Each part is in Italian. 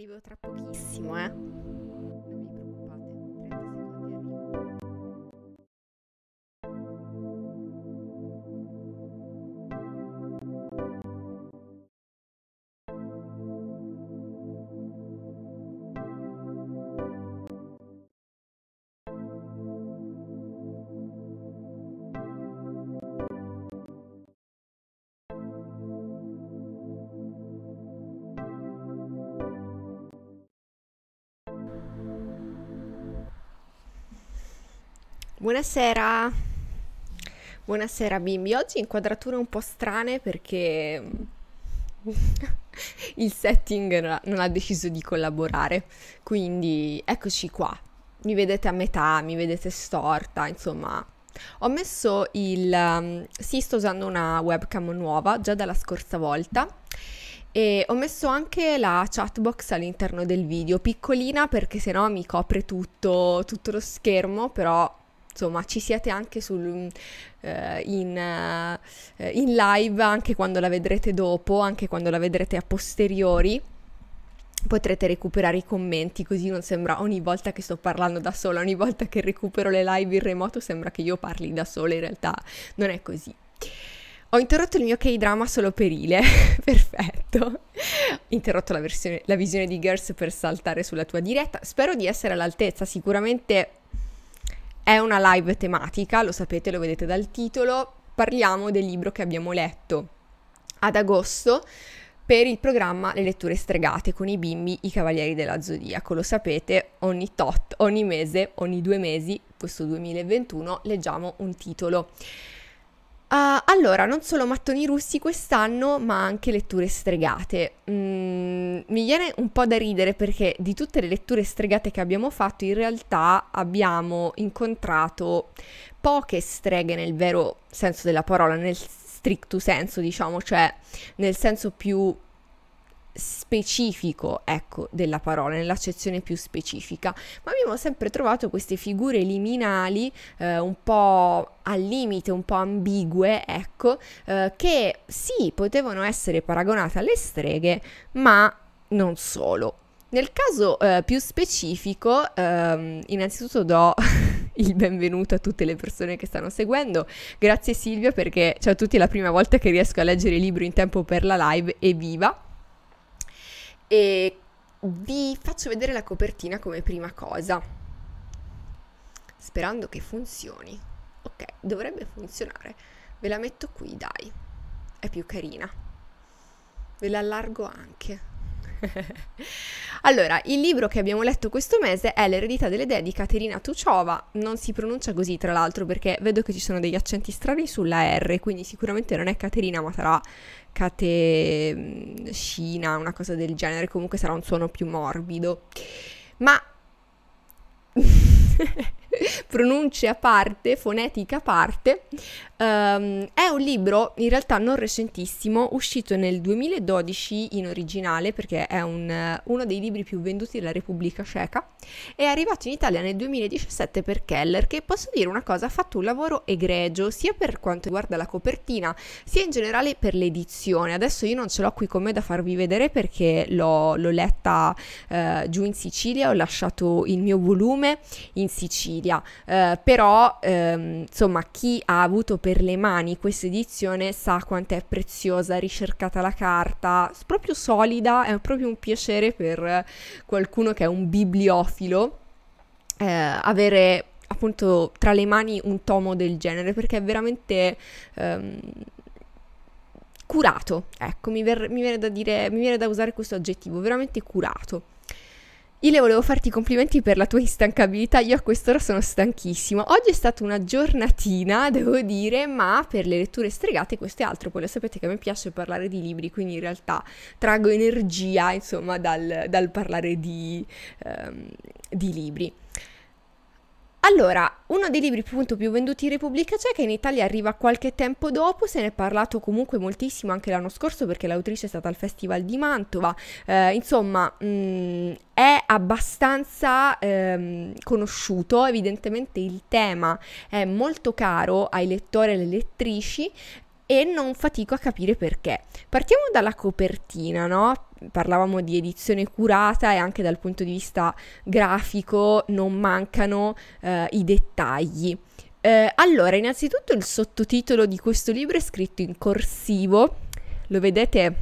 arrivo tra pochissimo, eh. Buonasera. Buonasera bimbi. Oggi inquadrature un po' strane perché mm, il setting non ha, deciso di collaborare. Quindi eccoci qua. Mi vedete a metà, mi vedete storta, insomma. Ho messo il... Mm, sì, sto usando una webcam nuova, già dalla scorsa volta. E ho messo anche la chat box all'interno del video, piccolina perché sennò mi copre tutto, tutto lo schermo, però insomma ci siate anche sul, uh, in, uh, in live, anche quando la vedrete dopo, anche quando la vedrete a posteriori potrete recuperare i commenti così non sembra ogni volta che sto parlando da sola, ogni volta che recupero le live in remoto sembra che io parli da sola, in realtà non è così. Ho interrotto il mio K-drama solo per Ile, perfetto. Ho interrotto la, versione, la visione di Girls per saltare sulla tua diretta. Spero di essere all'altezza, sicuramente è una live tematica, lo sapete, lo vedete dal titolo. Parliamo del libro che abbiamo letto ad agosto per il programma Le letture stregate con i bimbi I Cavalieri della Zodiaco. Lo sapete, ogni tot, ogni mese, ogni due mesi, questo 2021, leggiamo un titolo. Uh, allora, non solo mattoni russi quest'anno, ma anche letture stregate. Mm, mi viene un po' da ridere perché di tutte le letture stregate che abbiamo fatto, in realtà abbiamo incontrato poche streghe nel vero senso della parola, nel stricto senso, diciamo, cioè nel senso più specifico, ecco, della parola, nell'accezione più specifica, ma abbiamo sempre trovato queste figure liminali eh, un po' al limite, un po' ambigue, ecco, eh, che sì, potevano essere paragonate alle streghe, ma non solo. Nel caso eh, più specifico, ehm, innanzitutto do il benvenuto a tutte le persone che stanno seguendo. Grazie Silvia perché ciao a tutti, è la prima volta che riesco a leggere il libro in tempo per la live e viva! e vi faccio vedere la copertina come prima cosa, sperando che funzioni. Ok, dovrebbe funzionare. Ve la metto qui, dai. È più carina. Ve la allargo anche. allora, il libro che abbiamo letto questo mese è L'eredità delle idee di Caterina Tuciova. Non si pronuncia così, tra l'altro, perché vedo che ci sono degli accenti strani sulla R, quindi sicuramente non è Caterina, ma sarà Catecina, una cosa del genere. Comunque sarà un suono più morbido. Ma pronunce a parte, fonetica a parte. Um, è un libro in realtà non recentissimo, uscito nel 2012 in originale perché è un, uno dei libri più venduti della Repubblica Ceca. È arrivato in Italia nel 2017 per Keller che posso dire una cosa, ha fatto un lavoro egregio sia per quanto riguarda la copertina sia in generale per l'edizione. Adesso io non ce l'ho qui con me da farvi vedere perché l'ho, l'ho letta eh, giù in Sicilia, ho lasciato il mio volume in Sicilia invidia, eh, però ehm, insomma chi ha avuto per le mani questa edizione sa quanto è preziosa, ricercata la carta, proprio solida, è proprio un piacere per qualcuno che è un bibliofilo eh, avere appunto tra le mani un tomo del genere perché è veramente... Ehm, curato, ecco, mi, ver- mi, viene da dire, mi viene da usare questo aggettivo, veramente curato. Io le volevo farti i complimenti per la tua instancabilità, io a quest'ora sono stanchissima. Oggi è stata una giornatina, devo dire, ma per le letture stregate questo è altro. Poi lo sapete che a me piace parlare di libri, quindi in realtà traggo energia, insomma, dal, dal parlare di, um, di libri. Allora, uno dei libri appunto più venduti in Repubblica Ceca in Italia arriva qualche tempo dopo, se ne è parlato comunque moltissimo anche l'anno scorso perché l'autrice è stata al Festival di Mantova, eh, insomma mh, mm, è abbastanza ehm, conosciuto, evidentemente il tema è molto caro ai lettori e alle lettrici e non fatico a capire perché. Partiamo dalla copertina, no? parlavamo di edizione curata e anche dal punto di vista grafico non mancano eh, i dettagli. Eh, allora, innanzitutto il sottotitolo di questo libro è scritto in corsivo, lo vedete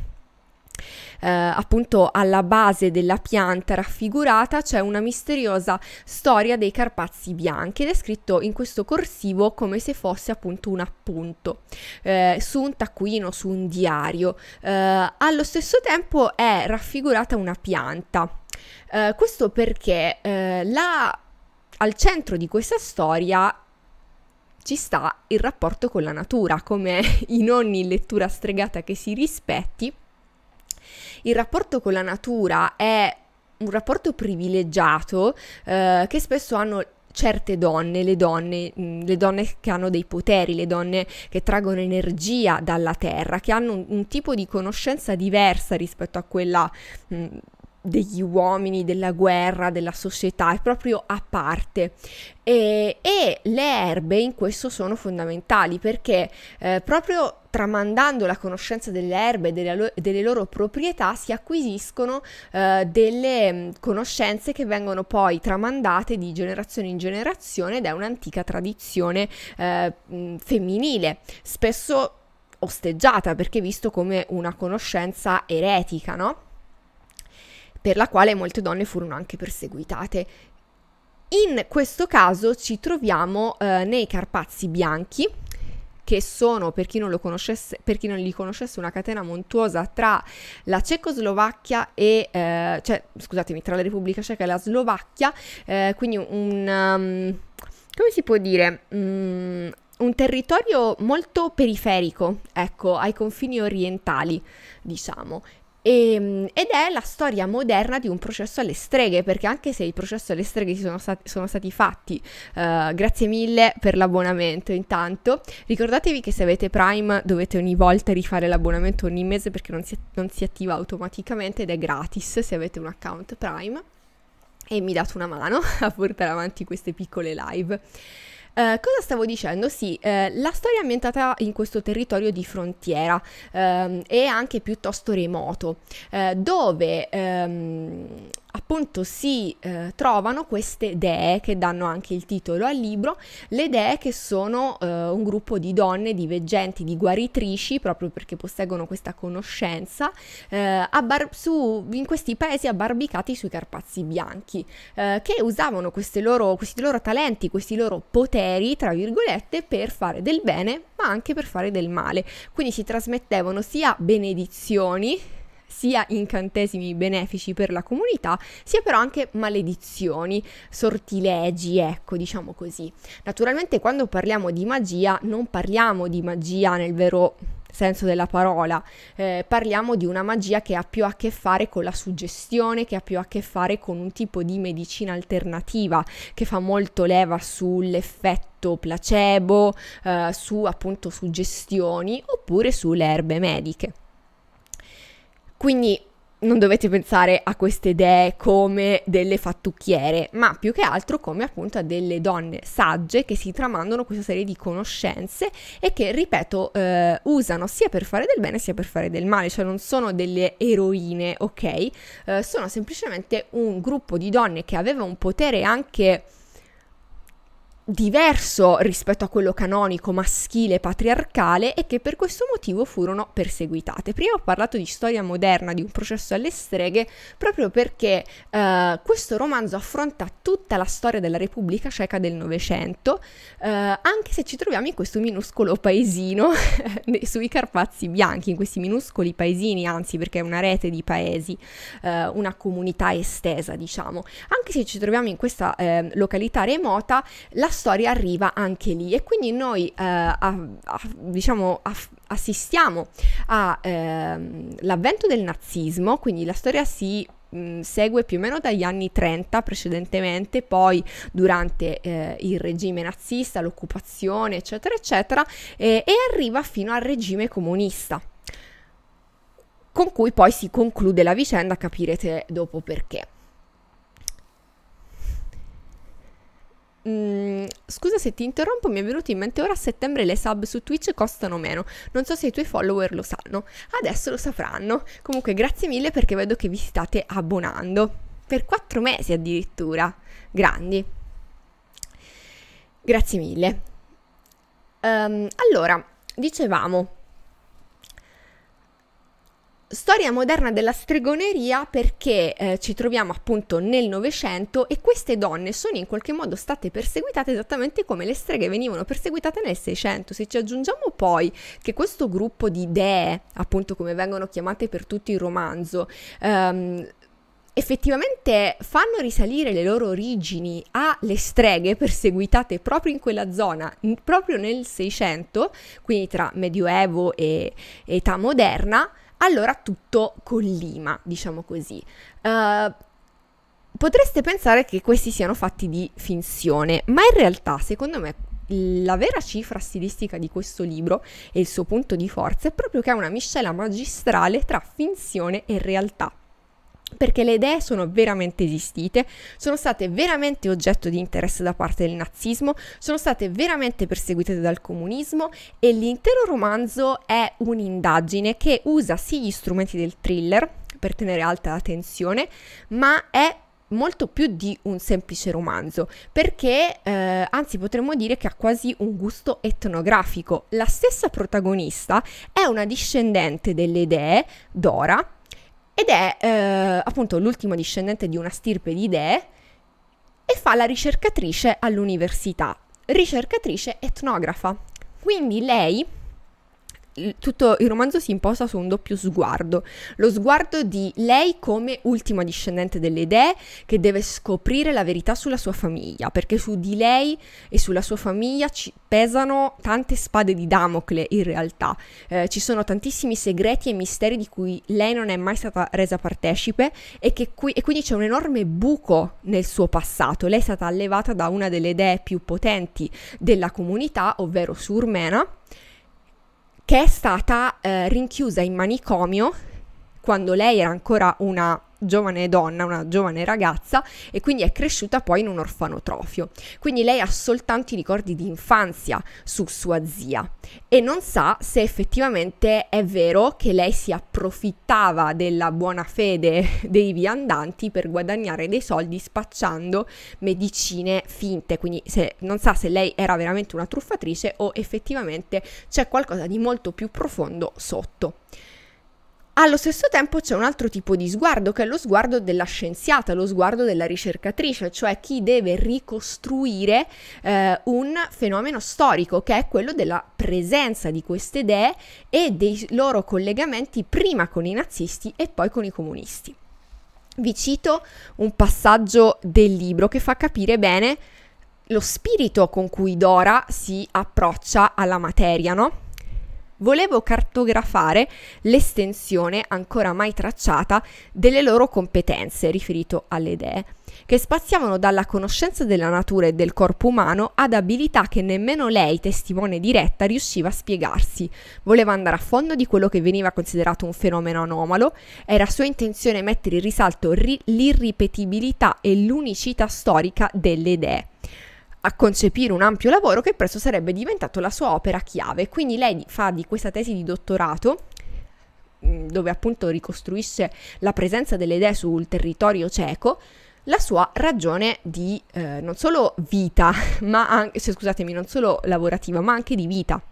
eh, appunto alla base della pianta raffigurata c'è una misteriosa storia dei Carpazi bianchi ed è scritto in questo corsivo come se fosse appunto un appunto eh, su un taccuino, su un diario. Eh, allo stesso tempo è raffigurata una pianta. Eh, questo perché eh, la, al centro di questa storia ci sta il rapporto con la natura, come in ogni lettura stregata che si rispetti, il rapporto con la natura è un rapporto privilegiato eh, che spesso hanno certe donne, le donne, mm, le donne che hanno dei poteri, le donne che traggono energia dalla terra, che hanno un, un tipo di conoscenza diversa rispetto a quella mh, mm, degli uomini, della guerra, della società, è proprio a parte. E, e le erbe in questo sono fondamentali perché eh, proprio tramandando la conoscenza delle erbe e delle, delle, loro proprietà si acquisiscono eh, delle mm, conoscenze che vengono poi tramandate di generazione in generazione ed è un'antica tradizione eh, mm, femminile, spesso osteggiata perché visto come una conoscenza eretica, no? per la quale molte donne furono anche perseguitate. In questo caso ci troviamo eh, nei Carpazi bianchi, che sono, per chi non, lo conoscesse, per chi non li conoscesse, una catena montuosa tra la Cecoslovacchia e, eh, cioè, scusatemi, tra la Repubblica Ceca e la Slovacchia, eh, quindi un... Um, come si può dire? Mm, un territorio molto periferico, ecco, ai confini orientali, diciamo, e, ehm, ed è la storia moderna di un processo alle streghe, perché anche se i processi alle streghe sono stati, sono stati fatti, uh, grazie mille per l'abbonamento intanto. Ricordatevi che se avete Prime dovete ogni volta rifare l'abbonamento ogni mese perché non si, non si attiva automaticamente ed è gratis se avete un account Prime. E mi date una mano a portare avanti queste piccole live. Eh, cosa stavo dicendo? Sì, eh, la storia è ambientata in questo territorio di frontiera ehm, e ehm, anche piuttosto remoto, eh, dove ehm, appunto si eh, trovano queste dee che danno anche il titolo al libro, le dee che sono eh, un gruppo di donne, di veggenti, di guaritrici, proprio perché posseggono questa conoscenza, eh, bar- su, in questi paesi abbarbicati sui Carpazi bianchi, eh, che usavano loro, questi loro talenti, questi loro poteri, tra virgolette, per fare del bene, ma anche per fare del male. Quindi si trasmettevano sia benedizioni, sia incantesimi benefici per la comunità, sia però anche maledizioni, sortilegi, ecco, diciamo così. Naturalmente quando parliamo di magia non parliamo di magia nel vero senso della parola, eh, parliamo di una magia che ha più a che fare con la suggestione, che ha più a che fare con un tipo di medicina alternativa che fa molto leva sull'effetto placebo, eh, su appunto suggestioni oppure sulle erbe mediche. Quindi non dovete pensare a queste idee come delle fattucchiere, ma più che altro come appunto a delle donne sagge che si tramandano questa serie di conoscenze e che, ripeto, eh, usano sia per fare del bene sia per fare del male, cioè non sono delle eroine, ok? Eh, sono semplicemente un gruppo di donne che aveva un potere anche diverso rispetto a quello canonico maschile patriarcale e che per questo motivo furono perseguitate. Prima ho parlato di storia moderna di un processo alle streghe proprio perché eh, questo romanzo affronta tutta la storia della Repubblica Ceca del Novecento, eh, anche se ci troviamo in questo minuscolo paesino sui Carpazi bianchi, in questi minuscoli paesini, anzi perché è una rete di paesi, eh, una comunità estesa, diciamo. Anche se ci troviamo in questa ehm, località remota, la storia arriva anche lì e quindi noi eh, a, a, diciamo a, assistiamo all'avvento ehm, eh, del nazismo, quindi la storia si mm, segue più o meno dagli anni 30 precedentemente, poi durante eh, il regime nazista, l'occupazione, eccetera, eccetera, e arriva fino al regime comunista con cui poi si conclude la vicenda, capirete dopo perché. Mm, scusa se ti interrompo, mi è venuto in mente ora a settembre le sub su Twitch costano meno. Non so se i tuoi follower lo sanno. Adesso lo sapranno. Comunque grazie mille perché vedo che vi state abbonando. Per quattro mesi addirittura. Grandi. Grazie mille. Um, allora, dicevamo, Storia moderna della stregoneria perché eh, ci troviamo appunto nel Novecento e queste donne sono in qualche modo state perseguitate esattamente come le streghe venivano perseguitate nel Seicento. Se ci aggiungiamo poi che questo gruppo di dee, appunto come vengono chiamate per tutto il romanzo, ehm, effettivamente fanno risalire le loro origini alle streghe perseguitate proprio in quella zona, proprio nel Seicento, quindi tra Medioevo e età moderna, allora tutto collima, diciamo così. Uh, potreste pensare che questi siano fatti di finzione, ma in realtà, secondo me, la vera cifra stilistica di questo libro e il suo punto di forza è proprio che è una miscela magistrale tra finzione e realtà perché le idee sono veramente esistite, sono state veramente oggetto di interesse da parte del nazismo, sono state veramente perseguite dal comunismo e l'intero romanzo è un'indagine che usa sì gli strumenti del thriller per tenere alta la tensione, ma è molto più di un semplice romanzo, perché eh, anzi potremmo dire che ha quasi un gusto etnografico. La stessa protagonista è una discendente delle idee, Dora, ed è eh, appunto l'ultimo discendente di una stirpe di idee e fa la ricercatrice all'università, ricercatrice etnografa. Quindi lei tutto il romanzo si imposta su un doppio sguardo, lo sguardo di lei come ultima discendente delle idee che deve scoprire la verità sulla sua famiglia, perché su di lei e sulla sua famiglia ci pesano tante spade di Damocle in realtà, eh, ci sono tantissimi segreti e misteri di cui lei non è mai stata resa partecipe e, qui, e quindi c'è un enorme buco nel suo passato, lei è stata allevata da una delle idee più potenti della comunità, ovvero Surmena che è stata eh, rinchiusa in manicomio quando lei era ancora una giovane donna, una giovane ragazza e quindi è cresciuta poi in un orfanotrofio. Quindi lei ha soltanto i ricordi di infanzia su sua zia e non sa se effettivamente è vero che lei si approfittava della buona fede dei viandanti per guadagnare dei soldi spacciando medicine finte, quindi se, non sa se lei era veramente una truffatrice o effettivamente c'è qualcosa di molto più profondo sotto. Allo stesso tempo c'è un altro tipo di sguardo che è lo sguardo della scienziata, lo sguardo della ricercatrice, cioè chi deve ricostruire eh, un fenomeno storico che è quello della presenza di queste idee e dei loro collegamenti prima con i nazisti e poi con i comunisti. Vi cito un passaggio del libro che fa capire bene lo spirito con cui Dora si approccia alla materia, no? Volevo cartografare l'estensione ancora mai tracciata delle loro competenze riferito alle idee, che spaziavano dalla conoscenza della natura e del corpo umano ad abilità che nemmeno lei, testimone diretta, riusciva a spiegarsi. Voleva andare a fondo di quello che veniva considerato un fenomeno anomalo, era sua intenzione mettere in risalto ri- l'irripetibilità e l'unicità storica delle idee a concepire un ampio lavoro che presto sarebbe diventato la sua opera chiave. Quindi lei fa di questa tesi di dottorato mm, dove appunto ricostruisce la presenza delle idee sul territorio cieco, la sua ragione di eh, non solo vita, ma anche, cioè, scusatemi, non solo lavorativa, ma anche di vita.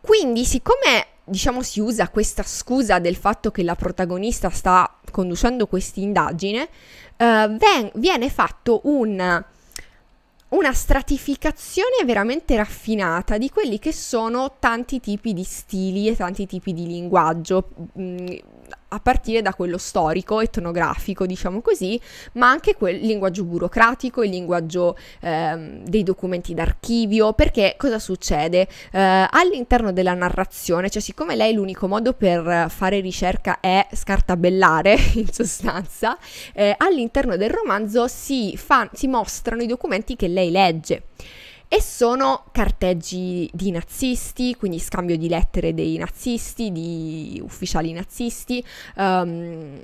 Quindi, siccome diciamo si usa questa scusa del fatto che la protagonista sta conducendo questa indagine, eh, ven- viene fatto un una stratificazione veramente raffinata di quelli che sono tanti tipi di stili e tanti tipi di linguaggio. Mm, a partire da quello storico, etnografico, diciamo così, ma anche quel linguaggio burocratico, il linguaggio eh, dei documenti d'archivio, perché cosa succede? Eh, all'interno della narrazione, cioè siccome lei l'unico modo per fare ricerca è scartabellare, in sostanza, eh, all'interno del romanzo si, fa, si mostrano i documenti che lei legge e sono carteggi di nazisti, quindi scambio di lettere dei nazisti, di ufficiali nazisti, um,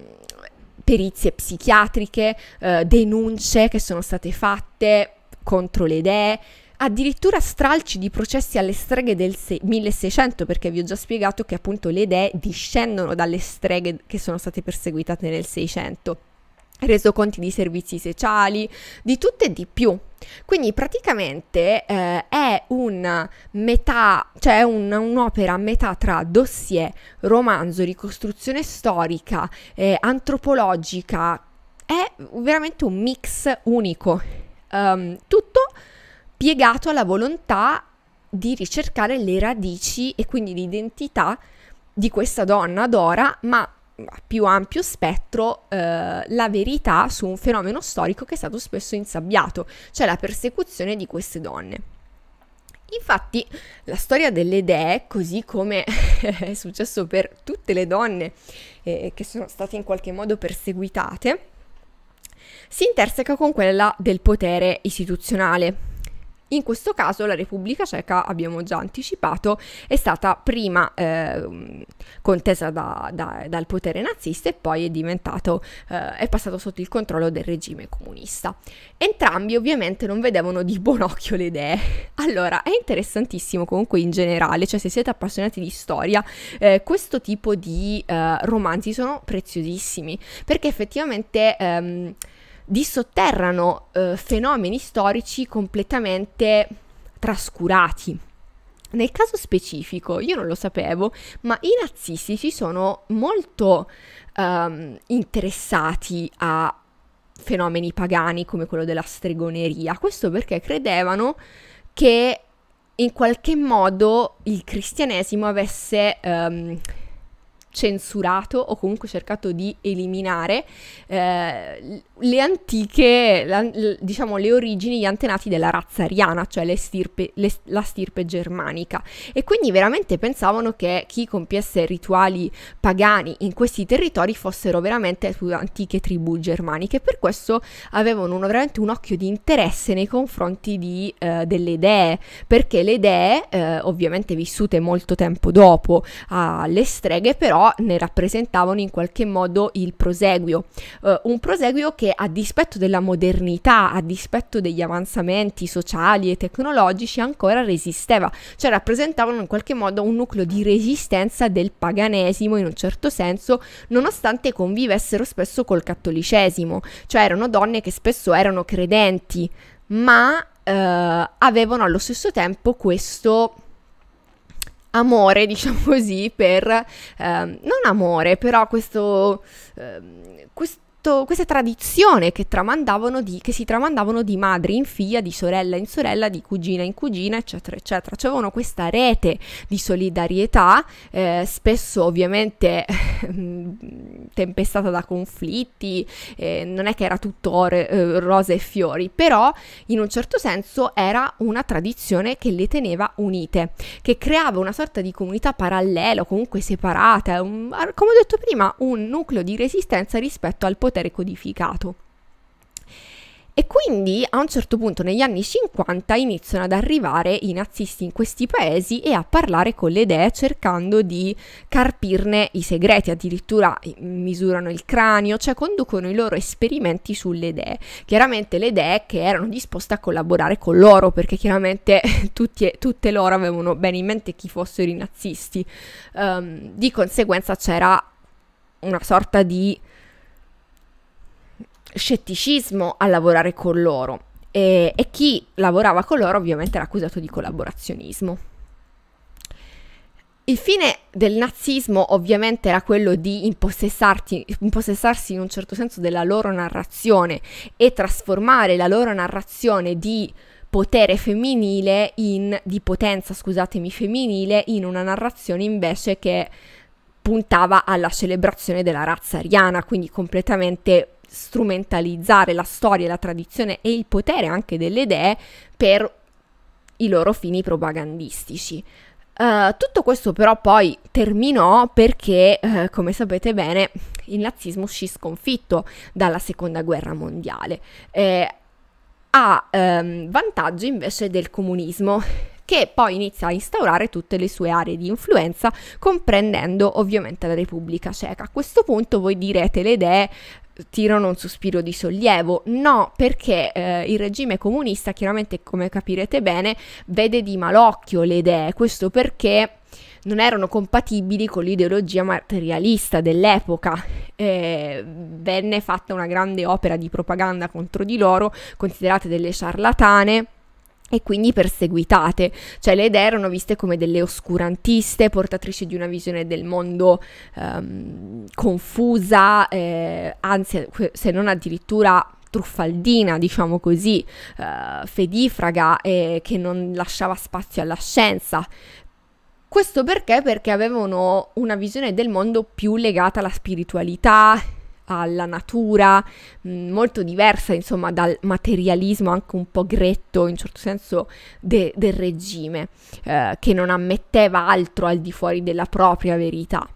perizie psichiatriche, uh, denunce che sono state fatte contro le idee, addirittura stralci di processi alle streghe del 1600 perché vi ho già spiegato che appunto le idee discendono dalle streghe che sono state perseguitate nel 600 resoconti di servizi sociali, di tutto e di più. Quindi praticamente eh, è un metà, cioè un, un'opera a metà tra dossier, romanzo, ricostruzione storica, eh, antropologica, è veramente un mix unico, um, tutto piegato alla volontà di ricercare le radici e quindi l'identità di questa donna Dora, ma più ampio spettro eh, la verità su un fenomeno storico che è stato spesso insabbiato, cioè la persecuzione di queste donne. Infatti la storia delle dee, così come è successo per tutte le donne eh, che sono state in qualche modo perseguitate, si interseca con quella del potere istituzionale, in questo caso la Repubblica Ceca, abbiamo già anticipato, è stata prima eh, contesa da, da, dal potere nazista e poi è diventato, eh, è passato sotto il controllo del regime comunista. Entrambi ovviamente non vedevano di buon occhio le idee. Allora, è interessantissimo comunque in generale, cioè se siete appassionati di storia, eh, questo tipo di eh, romanzi sono preziosissimi perché effettivamente... Ehm, dissotterrano eh, fenomeni storici completamente trascurati. Nel caso specifico, io non lo sapevo, ma i nazisti si sono molto ehm, interessati a fenomeni pagani come quello della stregoneria. Questo perché credevano che in qualche modo il cristianesimo avesse ehm, censurato o comunque cercato di eliminare eh, le antiche, la, diciamo le origini, gli antenati della razza ariana, cioè stirpe, le, la stirpe germanica. E quindi veramente pensavano che chi compiesse rituali pagani in questi territori fossero veramente antiche tribù germaniche, per questo avevano uno, veramente un occhio di interesse nei confronti di, eh, delle dee, perché le dee, eh, ovviamente vissute molto tempo dopo alle streghe, però ne rappresentavano in qualche modo il proseguio, eh, un proseguio che a dispetto della modernità, a dispetto degli avanzamenti sociali e tecnologici ancora resisteva, cioè rappresentavano in qualche modo un nucleo di resistenza del paganesimo in un certo senso, nonostante convivessero spesso col cattolicesimo, cioè erano donne che spesso erano credenti, ma eh, avevano allo stesso tempo questo amore, diciamo così, per... Eh, non amore, però questo... Eh, questo questa tradizione che, di, che, si tramandavano di madre in figlia, di sorella in sorella, di cugina in cugina, eccetera, eccetera. C'avevano questa rete di solidarietà, eh, spesso ovviamente mm, tempestata da conflitti, eh, non è che era tutto or- eh, rose e fiori, però in un certo senso era una tradizione che le teneva unite, che creava una sorta di comunità parallela o comunque separata, un, come ho detto prima, un nucleo di resistenza rispetto al potere codificato. E quindi a un certo punto negli anni 50 iniziano ad arrivare i nazisti in questi paesi e a parlare con le idee cercando di carpirne i segreti, addirittura misurano il cranio, cioè conducono i loro esperimenti sulle idee. Chiaramente le idee che erano disposte a collaborare con loro perché chiaramente tutti, tutte loro avevano bene in mente chi fossero i nazisti. Um, di conseguenza c'era una sorta di scetticismo a lavorare con loro e, e chi lavorava con loro ovviamente era accusato di collaborazionismo. Il fine del nazismo ovviamente era quello di impossessarsi in un certo senso della loro narrazione e trasformare la loro narrazione di potere femminile in, di potenza, scusatemi, femminile in una narrazione invece che puntava alla celebrazione della razza ariana, quindi completamente strumentalizzare la storia, la tradizione e il potere anche delle idee per i loro fini propagandistici. Uh, tutto questo però poi terminò perché, uh, come sapete bene, il nazismo uscì sconfitto dalla seconda guerra mondiale, eh, a um, vantaggio invece del comunismo che poi inizia a instaurare tutte le sue aree di influenza, comprendendo ovviamente la Repubblica Ceca. A questo punto voi direte le idee tirano un sospiro di sollievo. No, perché eh, il regime comunista, chiaramente, come capirete bene, vede di malocchio le idee. Questo perché non erano compatibili con l'ideologia materialista dell'epoca. Eh, venne fatta una grande opera di propaganda contro di loro, considerate delle ciarlatane e quindi perseguitate, cioè le idee erano viste come delle oscurantiste, portatrici di una visione del mondo ehm, confusa, eh, anzi se non addirittura truffaldina, diciamo così, eh, fedifraga e eh, che non lasciava spazio alla scienza. Questo perché? Perché avevano una visione del mondo più legata alla spiritualità, alla natura, mm, molto diversa insomma dal materialismo anche un po' gretto in certo senso de- del regime, eh, che non ammetteva altro al di fuori della propria verità.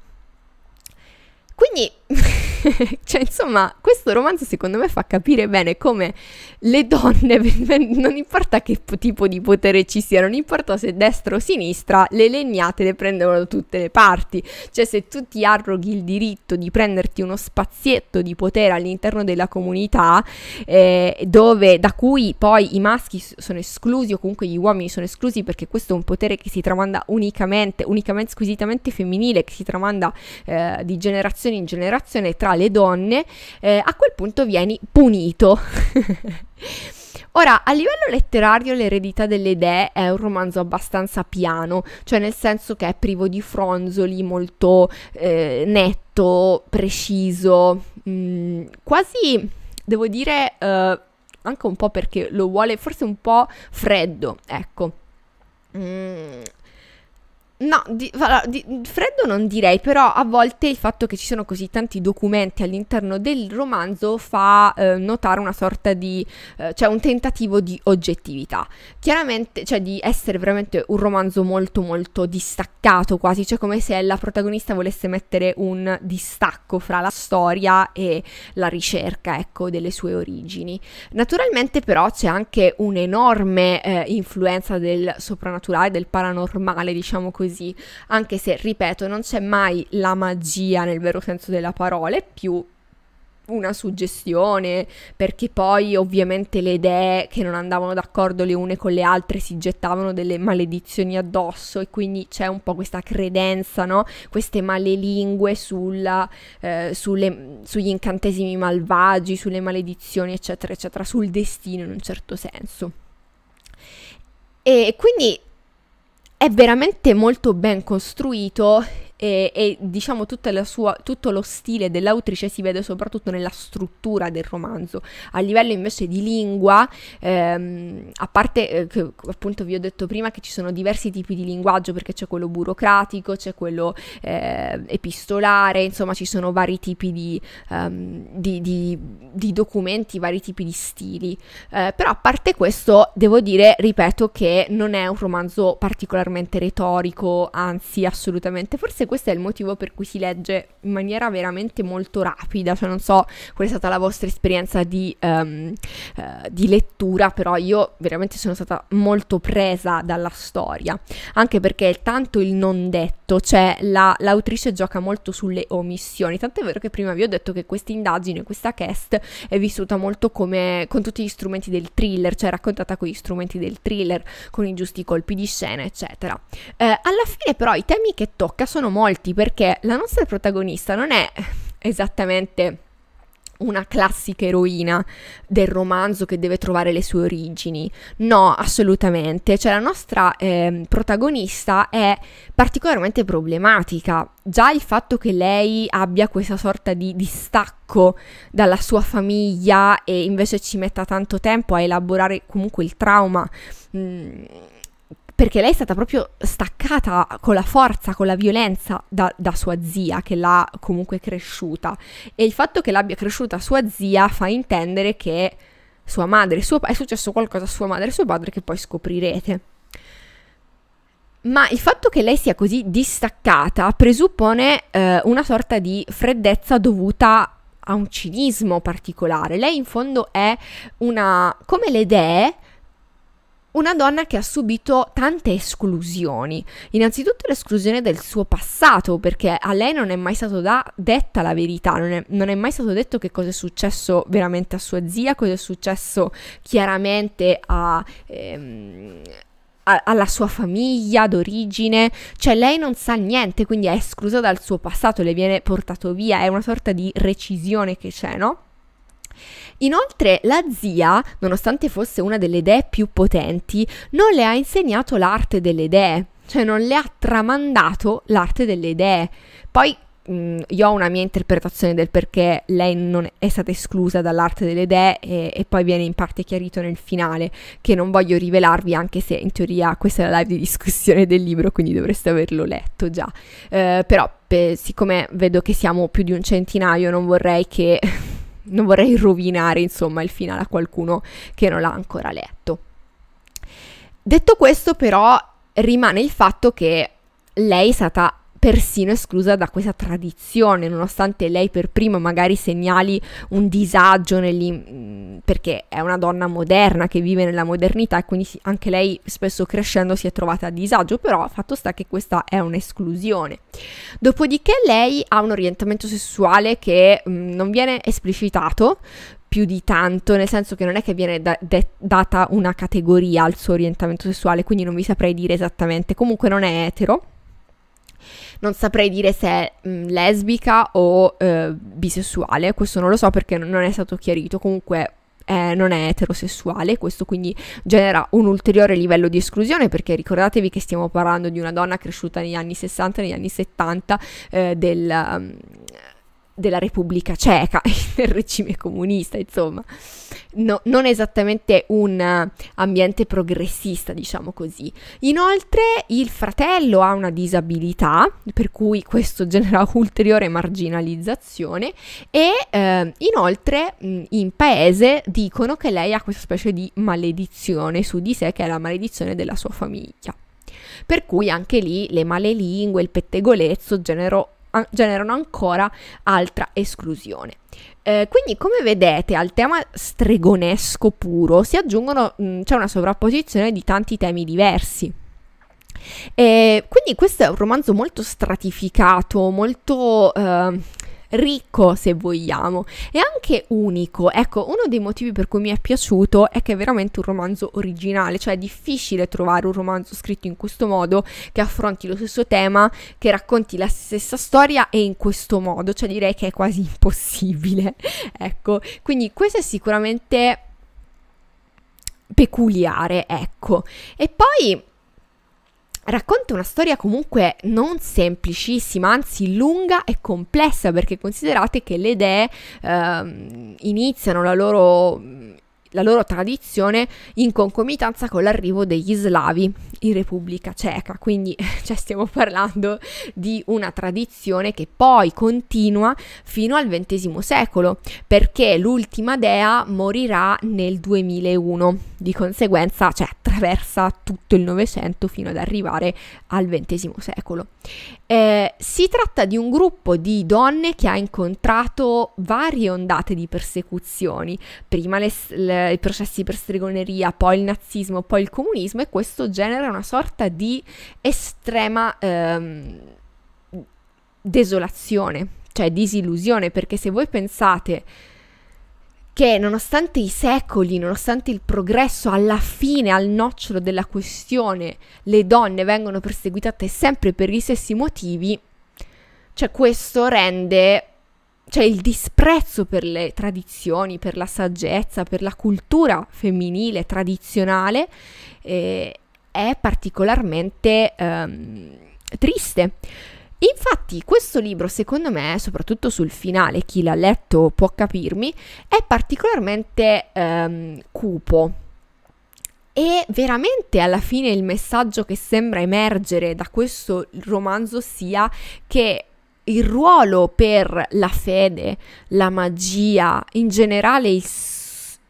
Quindi cioè, insomma, questo romanzo secondo me fa capire bene come le donne, non importa che tipo di potere ci sia, non importa se destra o sinistra, le legnate le prendono da tutte le parti. Cioè, se tu ti arroghi il diritto di prenderti uno spazietto di potere all'interno della comunità, eh, dove, da cui poi i maschi sono esclusi o comunque gli uomini sono esclusi perché questo è un potere che si tramanda unicamente, unicamente squisitamente femminile, che si tramanda eh, di generazione in generazione tra tra le donne, eh, a quel punto vieni punito. Ora, a livello letterario L'eredità delle idee è un romanzo abbastanza piano, cioè nel senso che è privo di fronzoli, molto eh, netto, preciso, mh, mm, quasi, devo dire, eh, anche un po' perché lo vuole, forse un po' freddo, ecco. Mm, No, di, di, freddo non direi, però a volte il fatto che ci sono così tanti documenti all'interno del romanzo fa eh, notare una sorta di, eh, cioè un tentativo di oggettività. Chiaramente, cioè di essere veramente un romanzo molto molto distaccato quasi, cioè come se la protagonista volesse mettere un distacco fra la storia e la ricerca, ecco, delle sue origini. Naturalmente però c'è anche un'enorme eh, influenza del soprannaturale, del paranormale, diciamo così così, anche se, ripeto, non c'è mai la magia nel vero senso della parola, è più una suggestione, perché poi ovviamente le idee che non andavano d'accordo le une con le altre si gettavano delle maledizioni addosso e quindi c'è un po' questa credenza, no? queste malelingue sulla, eh, sulle, sugli incantesimi malvagi, sulle maledizioni, eccetera, eccetera, sul destino in un certo senso. E quindi è veramente molto ben costruito e, e diciamo sua, tutto lo stile dell'autrice si vede soprattutto nella struttura del romanzo. A livello invece di lingua, ehm, a parte eh, che appunto vi ho detto prima che ci sono diversi tipi di linguaggio perché c'è quello burocratico, c'è quello eh, epistolare, insomma ci sono vari tipi di, um, di, di, di documenti, vari tipi di stili. Eh, però a parte questo devo dire, ripeto, che non è un romanzo particolarmente retorico, anzi assolutamente, forse forse questo è il motivo per cui si legge in maniera veramente molto rapida, cioè non so qual è stata la vostra esperienza di, um, uh, di lettura, però io veramente sono stata molto presa dalla storia, anche perché tanto il non detto, cioè la, l'autrice gioca molto sulle omissioni, tant'è vero che prima vi ho detto che questa indagine, questa cast è vissuta molto come con tutti gli strumenti del thriller, cioè raccontata con gli strumenti del thriller, con i giusti colpi di scena, eccetera. Eh, alla fine però i temi che tocca sono molti perché la nostra protagonista non è esattamente una classica eroina del romanzo che deve trovare le sue origini. No, assolutamente. Cioè la nostra eh, protagonista è particolarmente problematica. Già il fatto che lei abbia questa sorta di distacco dalla sua famiglia e invece ci metta tanto tempo a elaborare comunque il trauma mh, mm, perché lei è stata proprio staccata con la forza, con la violenza da, da sua zia che l'ha comunque cresciuta e il fatto che l'abbia cresciuta sua zia fa intendere che sua madre, suo, è successo qualcosa a sua madre e suo padre che poi scoprirete. Ma il fatto che lei sia così distaccata presuppone eh, una sorta di freddezza dovuta a un cinismo particolare. Lei in fondo è una, come le dee, una donna che ha subito tante esclusioni. Innanzitutto l'esclusione del suo passato, perché a lei non è mai stata detta la verità, non è, non è mai stato detto che cosa è successo veramente a sua zia, cosa è successo chiaramente a... Ehm, alla sua famiglia d'origine, cioè lei non sa niente, quindi è esclusa dal suo passato, le viene portato via, è una sorta di recisione che c'è, no? Inoltre la zia, nonostante fosse una delle dee più potenti, non le ha insegnato l'arte delle dee, cioè non le ha tramandato l'arte delle dee. Poi mh, mm, io ho una mia interpretazione del perché lei non è stata esclusa dall'arte delle dee e, e, poi viene in parte chiarito nel finale, che non voglio rivelarvi anche se in teoria questa è la live di discussione del libro, quindi dovreste averlo letto già. Eh, però per, siccome vedo che siamo più di un centinaio non vorrei che non vorrei rovinare insomma il finale a qualcuno che non l'ha ancora letto. Detto questo però rimane il fatto che lei è stata persino esclusa da questa tradizione, nonostante lei per prima magari segnali un disagio negli, perché è una donna moderna che vive nella modernità e quindi anche lei spesso crescendo si è trovata a disagio, però fatto sta che questa è un'esclusione. Dopodiché lei ha un orientamento sessuale che mh, mm, non viene esplicitato, più di tanto, nel senso che non è che viene da data una categoria al suo orientamento sessuale, quindi non vi saprei dire esattamente. Comunque non è etero non saprei dire se è mh, mm, lesbica o eh, bisessuale, questo non lo so perché non è stato chiarito, comunque eh, non è eterosessuale, questo quindi genera un ulteriore livello di esclusione perché ricordatevi che stiamo parlando di una donna cresciuta negli anni 60, negli anni 70 eh, del... Um, della Repubblica Ceca, del regime comunista, insomma, no, non esattamente un ambiente progressista, diciamo così. Inoltre il fratello ha una disabilità, per cui questo genera ulteriore marginalizzazione e eh, inoltre in paese dicono che lei ha questa specie di maledizione su di sé, che è la maledizione della sua famiglia. Per cui anche lì le male lingue, il pettegolezzo generò generano ancora altra esclusione. Eh, quindi come vedete al tema stregonesco puro si aggiungono, mh, mm, c'è una sovrapposizione di tanti temi diversi. E eh, quindi questo è un romanzo molto stratificato, molto... Eh, ricco se vogliamo e anche unico. Ecco, uno dei motivi per cui mi è piaciuto è che è veramente un romanzo originale, cioè è difficile trovare un romanzo scritto in questo modo che affronti lo stesso tema, che racconti la stessa storia e in questo modo, cioè direi che è quasi impossibile. ecco, quindi questo è sicuramente peculiare, ecco. E poi racconta una storia comunque non semplicissima, anzi lunga e complessa, perché considerate che le idee eh, iniziano la loro la loro tradizione in concomitanza con l'arrivo degli slavi in Repubblica Ceca, quindi cioè, stiamo parlando di una tradizione che poi continua fino al XX secolo, perché l'ultima dea morirà nel 2001, di conseguenza cioè, attraversa tutto il Novecento fino ad arrivare al XX secolo. Eh, si tratta di un gruppo di donne che ha incontrato varie ondate di persecuzioni, prima le, le eh, i processi per stregoneria, poi il nazismo, poi il comunismo e questo genera una sorta di estrema ehm, desolazione, cioè disillusione, perché se voi pensate che nonostante i secoli, nonostante il progresso, alla fine, al nocciolo della questione, le donne vengono perseguitate sempre per gli stessi motivi, cioè questo rende cioè il disprezzo per le tradizioni, per la saggezza, per la cultura femminile tradizionale eh, è particolarmente ehm, triste. Infatti questo libro secondo me, soprattutto sul finale, chi l'ha letto può capirmi, è particolarmente ehm, cupo, e veramente alla fine il messaggio che sembra emergere da questo romanzo sia che il ruolo per la fede, la magia, in generale il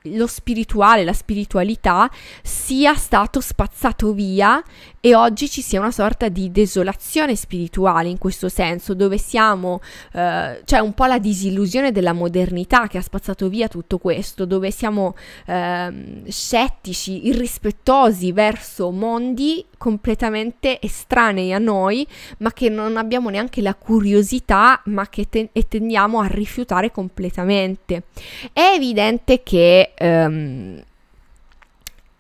lo spirituale, la spiritualità sia stato spazzato via e oggi ci sia una sorta di desolazione spirituale in questo senso, dove siamo, eh, cioè un po' la disillusione della modernità che ha spazzato via tutto questo, dove siamo eh, scettici, irrispettosi verso mondi completamente estranei a noi, ma che non abbiamo neanche la curiosità, ma che ten- tendiamo a rifiutare completamente. È evidente che ehm,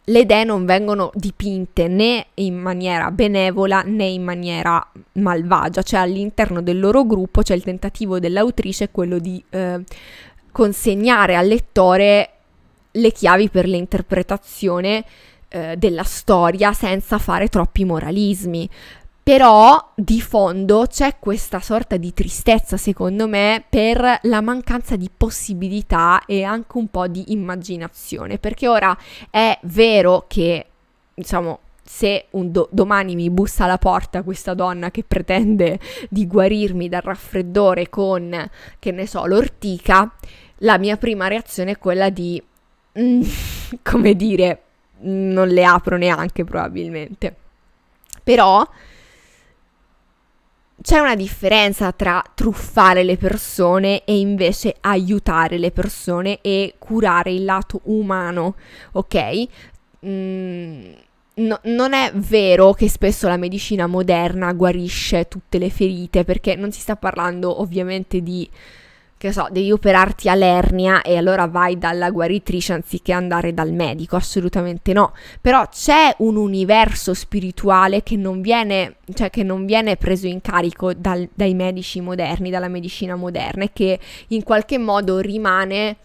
le idee non vengono dipinte né in maniera benevola né in maniera malvagia, cioè all'interno del loro gruppo c'è cioè il tentativo dell'autrice quello di eh, consegnare al lettore le chiavi per l'interpretazione eh, della storia senza fare troppi moralismi. Però di fondo c'è questa sorta di tristezza, secondo me, per la mancanza di possibilità e anche un po' di immaginazione. Perché ora è vero che, diciamo, se do- domani mi bussa alla porta questa donna che pretende di guarirmi dal raffreddore con, che ne so, l'ortica, la mia prima reazione è quella di, mm, come dire, non le apro neanche probabilmente. Però c'è una differenza tra truffare le persone e invece aiutare le persone e curare il lato umano, ok? Mm, no, non è vero che spesso la medicina moderna guarisce tutte le ferite perché non si sta parlando ovviamente di che so, devi operarti all'ernia e allora vai dalla guaritrice anziché andare dal medico, assolutamente no. Però c'è un universo spirituale che non viene, cioè che non viene preso in carico dal, dai medici moderni, dalla medicina moderna e che in qualche modo rimane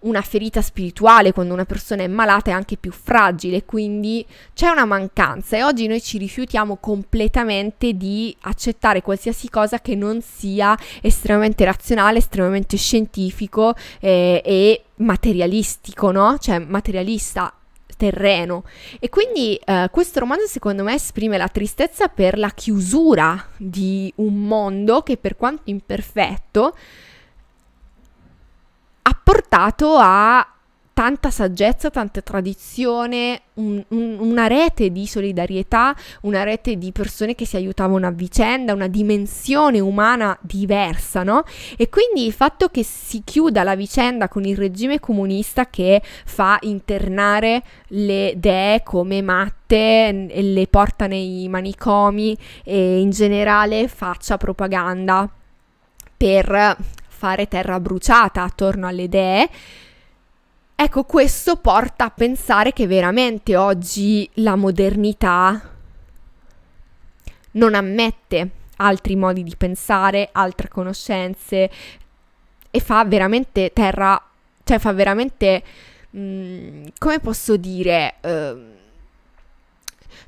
una ferita spirituale, quando una persona è malata è anche più fragile, quindi c'è una mancanza e oggi noi ci rifiutiamo completamente di accettare qualsiasi cosa che non sia estremamente razionale, estremamente scientifico eh, e materialistico, no? Cioè materialista terreno. E quindi eh, questo romanzo secondo me esprime la tristezza per la chiusura di un mondo che per quanto imperfetto portato a tanta saggezza, tanta tradizione, un, un, una rete di solidarietà, una rete di persone che si aiutavano a vicenda, una dimensione umana diversa, no? E quindi il fatto che si chiuda la vicenda con il regime comunista che fa internare le dee come matte, le porta nei manicomi e in generale faccia propaganda per fare terra bruciata attorno alle idee. ecco questo porta a pensare che veramente oggi la modernità non ammette altri modi di pensare, altre conoscenze e fa veramente terra, cioè fa veramente, mh, mm, come posso dire, uh,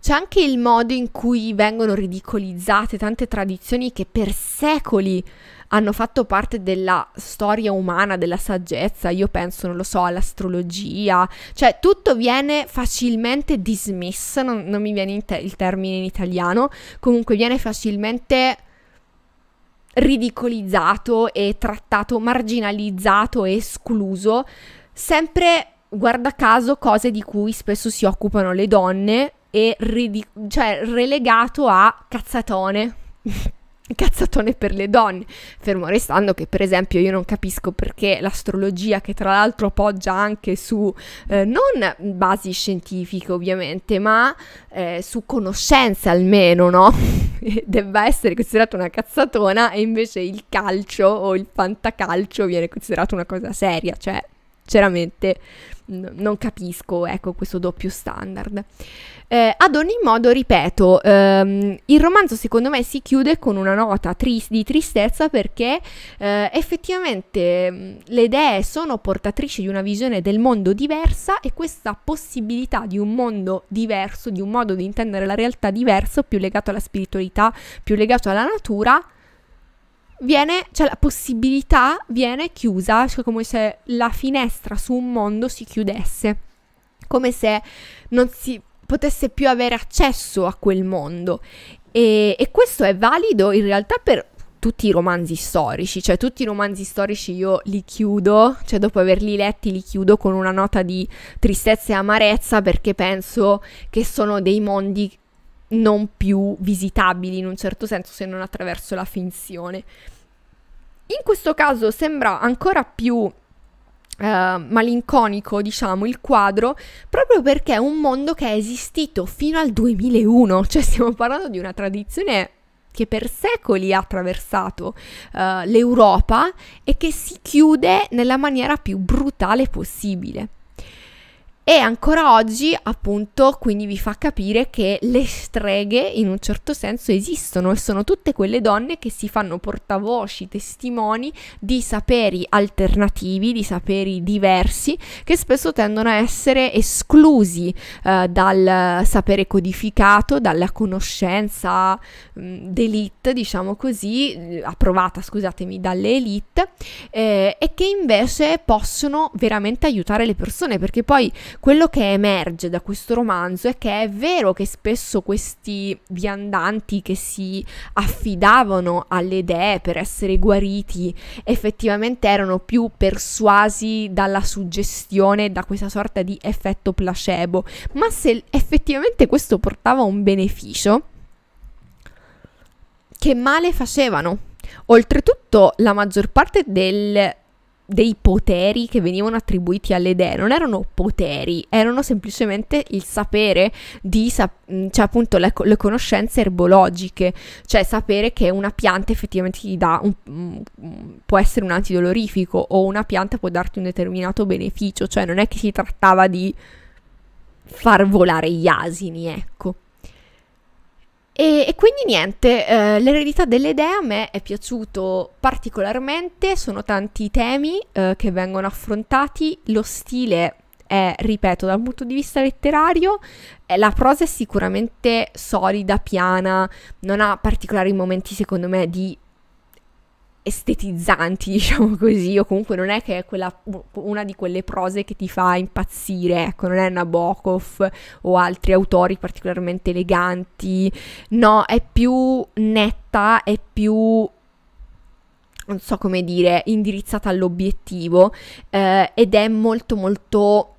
c'è anche il modo in cui vengono ridicolizzate tante tradizioni che per secoli hanno fatto parte della storia umana, della saggezza, io penso, non lo so, all'astrologia, cioè tutto viene facilmente dismesso, non, non mi viene te- il termine in italiano, comunque viene facilmente ridicolizzato e trattato, marginalizzato e escluso, sempre guarda caso cose di cui spesso si occupano le donne e ridi- cioè relegato a cazzatone cazzatone per le donne, fermo restando che per esempio io non capisco perché l'astrologia che tra l'altro poggia anche su eh, non basi scientifiche ovviamente, ma eh, su conoscenze almeno, no? debba essere considerata una cazzatona e invece il calcio o il fantacalcio viene considerato una cosa seria, cioè sinceramente non capisco ecco, questo doppio standard. Eh, ad ogni modo, ripeto, ehm, il romanzo secondo me si chiude con una nota tris- di tristezza perché eh, effettivamente mm, le idee sono portatrici di una visione del mondo diversa e questa possibilità di un mondo diverso, di un modo di intendere la realtà diverso, più legato alla spiritualità, più legato alla natura, viene, cioè la possibilità viene chiusa, cioè come se la finestra su un mondo si chiudesse, come se non si potesse più avere accesso a quel mondo. E, e questo è valido in realtà per tutti i romanzi storici, cioè tutti i romanzi storici io li chiudo, cioè dopo averli letti li chiudo con una nota di tristezza e amarezza perché penso che sono dei mondi non più visitabili in un certo senso se non attraverso la finzione. In questo caso sembra ancora più Uh, malinconico, diciamo, il quadro, proprio perché è un mondo che è esistito fino al 2001, cioè stiamo parlando di una tradizione che per secoli ha attraversato uh, l'Europa e che si chiude nella maniera più brutale possibile e ancora oggi appunto quindi vi fa capire che le streghe in un certo senso esistono e sono tutte quelle donne che si fanno portavoci, testimoni di saperi alternativi, di saperi diversi che spesso tendono a essere esclusi eh, dal sapere codificato, dalla conoscenza mm, d'elite, diciamo così, approvata, scusatemi, dalle elite eh, e che invece possono veramente aiutare le persone perché poi quello che emerge da questo romanzo è che è vero che spesso questi viandanti che si affidavano alle idee per essere guariti effettivamente erano più persuasi dalla suggestione, da questa sorta di effetto placebo, ma se effettivamente questo portava un beneficio, che male facevano? Oltretutto, la maggior parte del dei poteri che venivano attribuiti alle dee, non erano poteri, erano semplicemente il sapere di, sap cioè appunto le, co le, conoscenze erbologiche, cioè sapere che una pianta effettivamente ti dà un, può essere un antidolorifico o una pianta può darti un determinato beneficio, cioè non è che si trattava di far volare gli asini, ecco. E, e quindi niente, eh, l'eredità delle idee a me è piaciuto particolarmente, sono tanti i temi eh, che vengono affrontati, lo stile è, ripeto, dal punto di vista letterario, eh, la prosa è sicuramente solida, piana, non ha particolari momenti secondo me di estetizzanti, diciamo così, o comunque non è che è quella, una di quelle prose che ti fa impazzire, ecco, non è Nabokov o altri autori particolarmente eleganti, no, è più netta, è più non so come dire, indirizzata all'obiettivo eh, ed è molto molto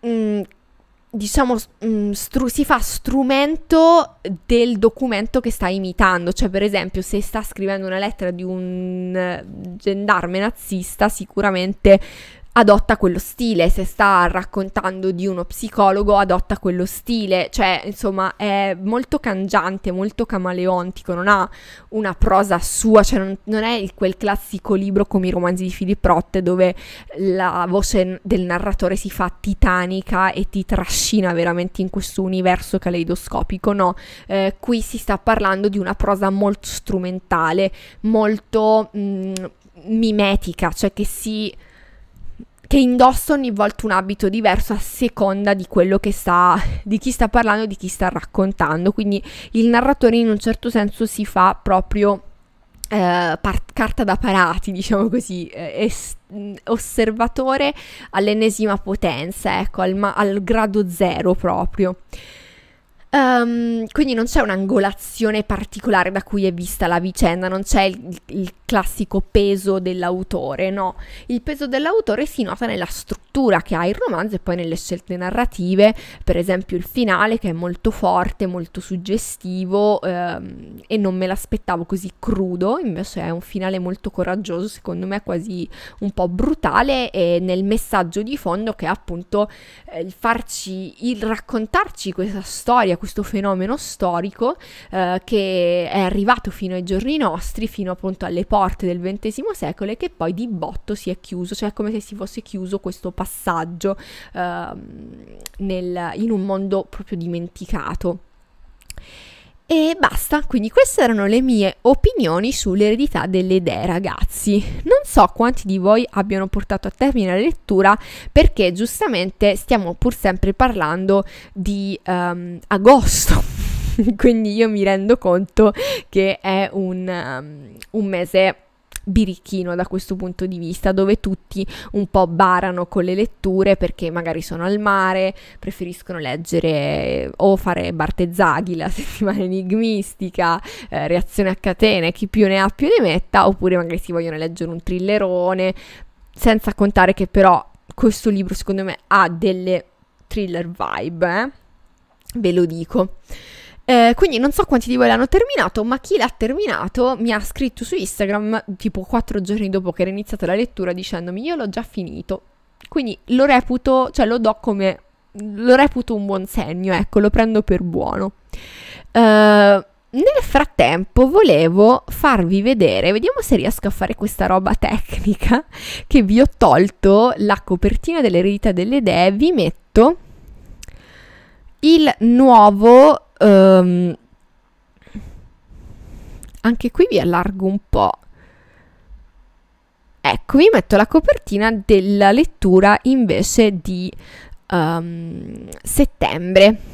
mh, mm, diciamo, mh, mm, stru- si fa strumento del documento che sta imitando. Cioè, per esempio, se sta scrivendo una lettera di un eh, gendarme nazista, sicuramente adotta quello stile, se sta raccontando di uno psicologo adotta quello stile, cioè insomma è molto cangiante, molto camaleontico, non ha una prosa sua, cioè non, non è il, quel classico libro come i romanzi di Philip Roth dove la voce del narratore si fa titanica e ti trascina veramente in questo universo caleidoscopico, no, eh, qui si sta parlando di una prosa molto strumentale, molto mh, mm, mimetica, cioè che si che indossa ogni volta un abito diverso a seconda di quello che sta, di chi sta parlando, di chi sta raccontando. Quindi il narratore in un certo senso si fa proprio eh, part- carta da parati, diciamo così, eh, est- mm, osservatore all'ennesima potenza, ecco, al, ma- al grado zero proprio. Um, quindi non c'è un'angolazione particolare da cui è vista la vicenda, non c'è il, il classico peso dell'autore, no? Il peso dell'autore si nota nella struttura che ha il romanzo e poi nelle scelte narrative, per esempio il finale che è molto forte, molto suggestivo ehm, e non me l'aspettavo così crudo, invece è un finale molto coraggioso, secondo me quasi un po' brutale e nel messaggio di fondo che è appunto eh, il farci, il raccontarci questa storia, questo fenomeno storico eh, che è arrivato fino ai giorni nostri, fino appunto alle porte forte del XX secolo e che poi di botto si è chiuso, cioè come se si fosse chiuso questo passaggio eh, nel, in un mondo proprio dimenticato. E basta, quindi queste erano le mie opinioni sull'eredità delle idee, ragazzi. Non so quanti di voi abbiano portato a termine la lettura perché giustamente stiamo pur sempre parlando di um, agosto, quindi io mi rendo conto che è un, um, un mese birichino da questo punto di vista, dove tutti un po' barano con le letture perché magari sono al mare, preferiscono leggere o fare Bartezzaghi, la settimana enigmistica, eh, Reazione a catene, chi più ne ha più ne metta, oppure magari si vogliono leggere un thrillerone, senza contare che però questo libro secondo me ha delle thriller vibe, eh? ve lo dico. Eh, quindi non so quanti di voi l'hanno terminato, ma chi l'ha terminato mi ha scritto su Instagram tipo quattro giorni dopo che era iniziata la lettura dicendomi io l'ho già finito. Quindi lo reputo, cioè lo do come, lo reputo un buon segno, ecco, lo prendo per buono. Eh, nel frattempo volevo farvi vedere, vediamo se riesco a fare questa roba tecnica, che vi ho tolto la copertina dell'eredità delle idee, vi metto il nuovo Um, anche qui vi allargo un po'. Ecco, vi metto la copertina della lettura invece di um, settembre.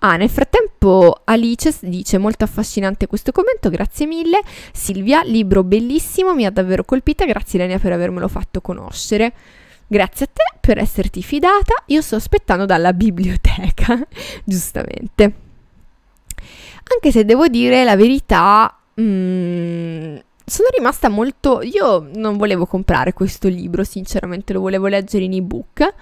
Ah, nel frattempo Alice dice molto affascinante questo commento, grazie mille. Silvia, libro bellissimo, mi ha davvero colpita, grazie Lenia per avermelo fatto conoscere. Grazie a te per esserti fidata, io sto aspettando dalla biblioteca, giustamente. Anche se devo dire la verità, mh, mm, sono rimasta molto... Io non volevo comprare questo libro, sinceramente lo volevo leggere in ebook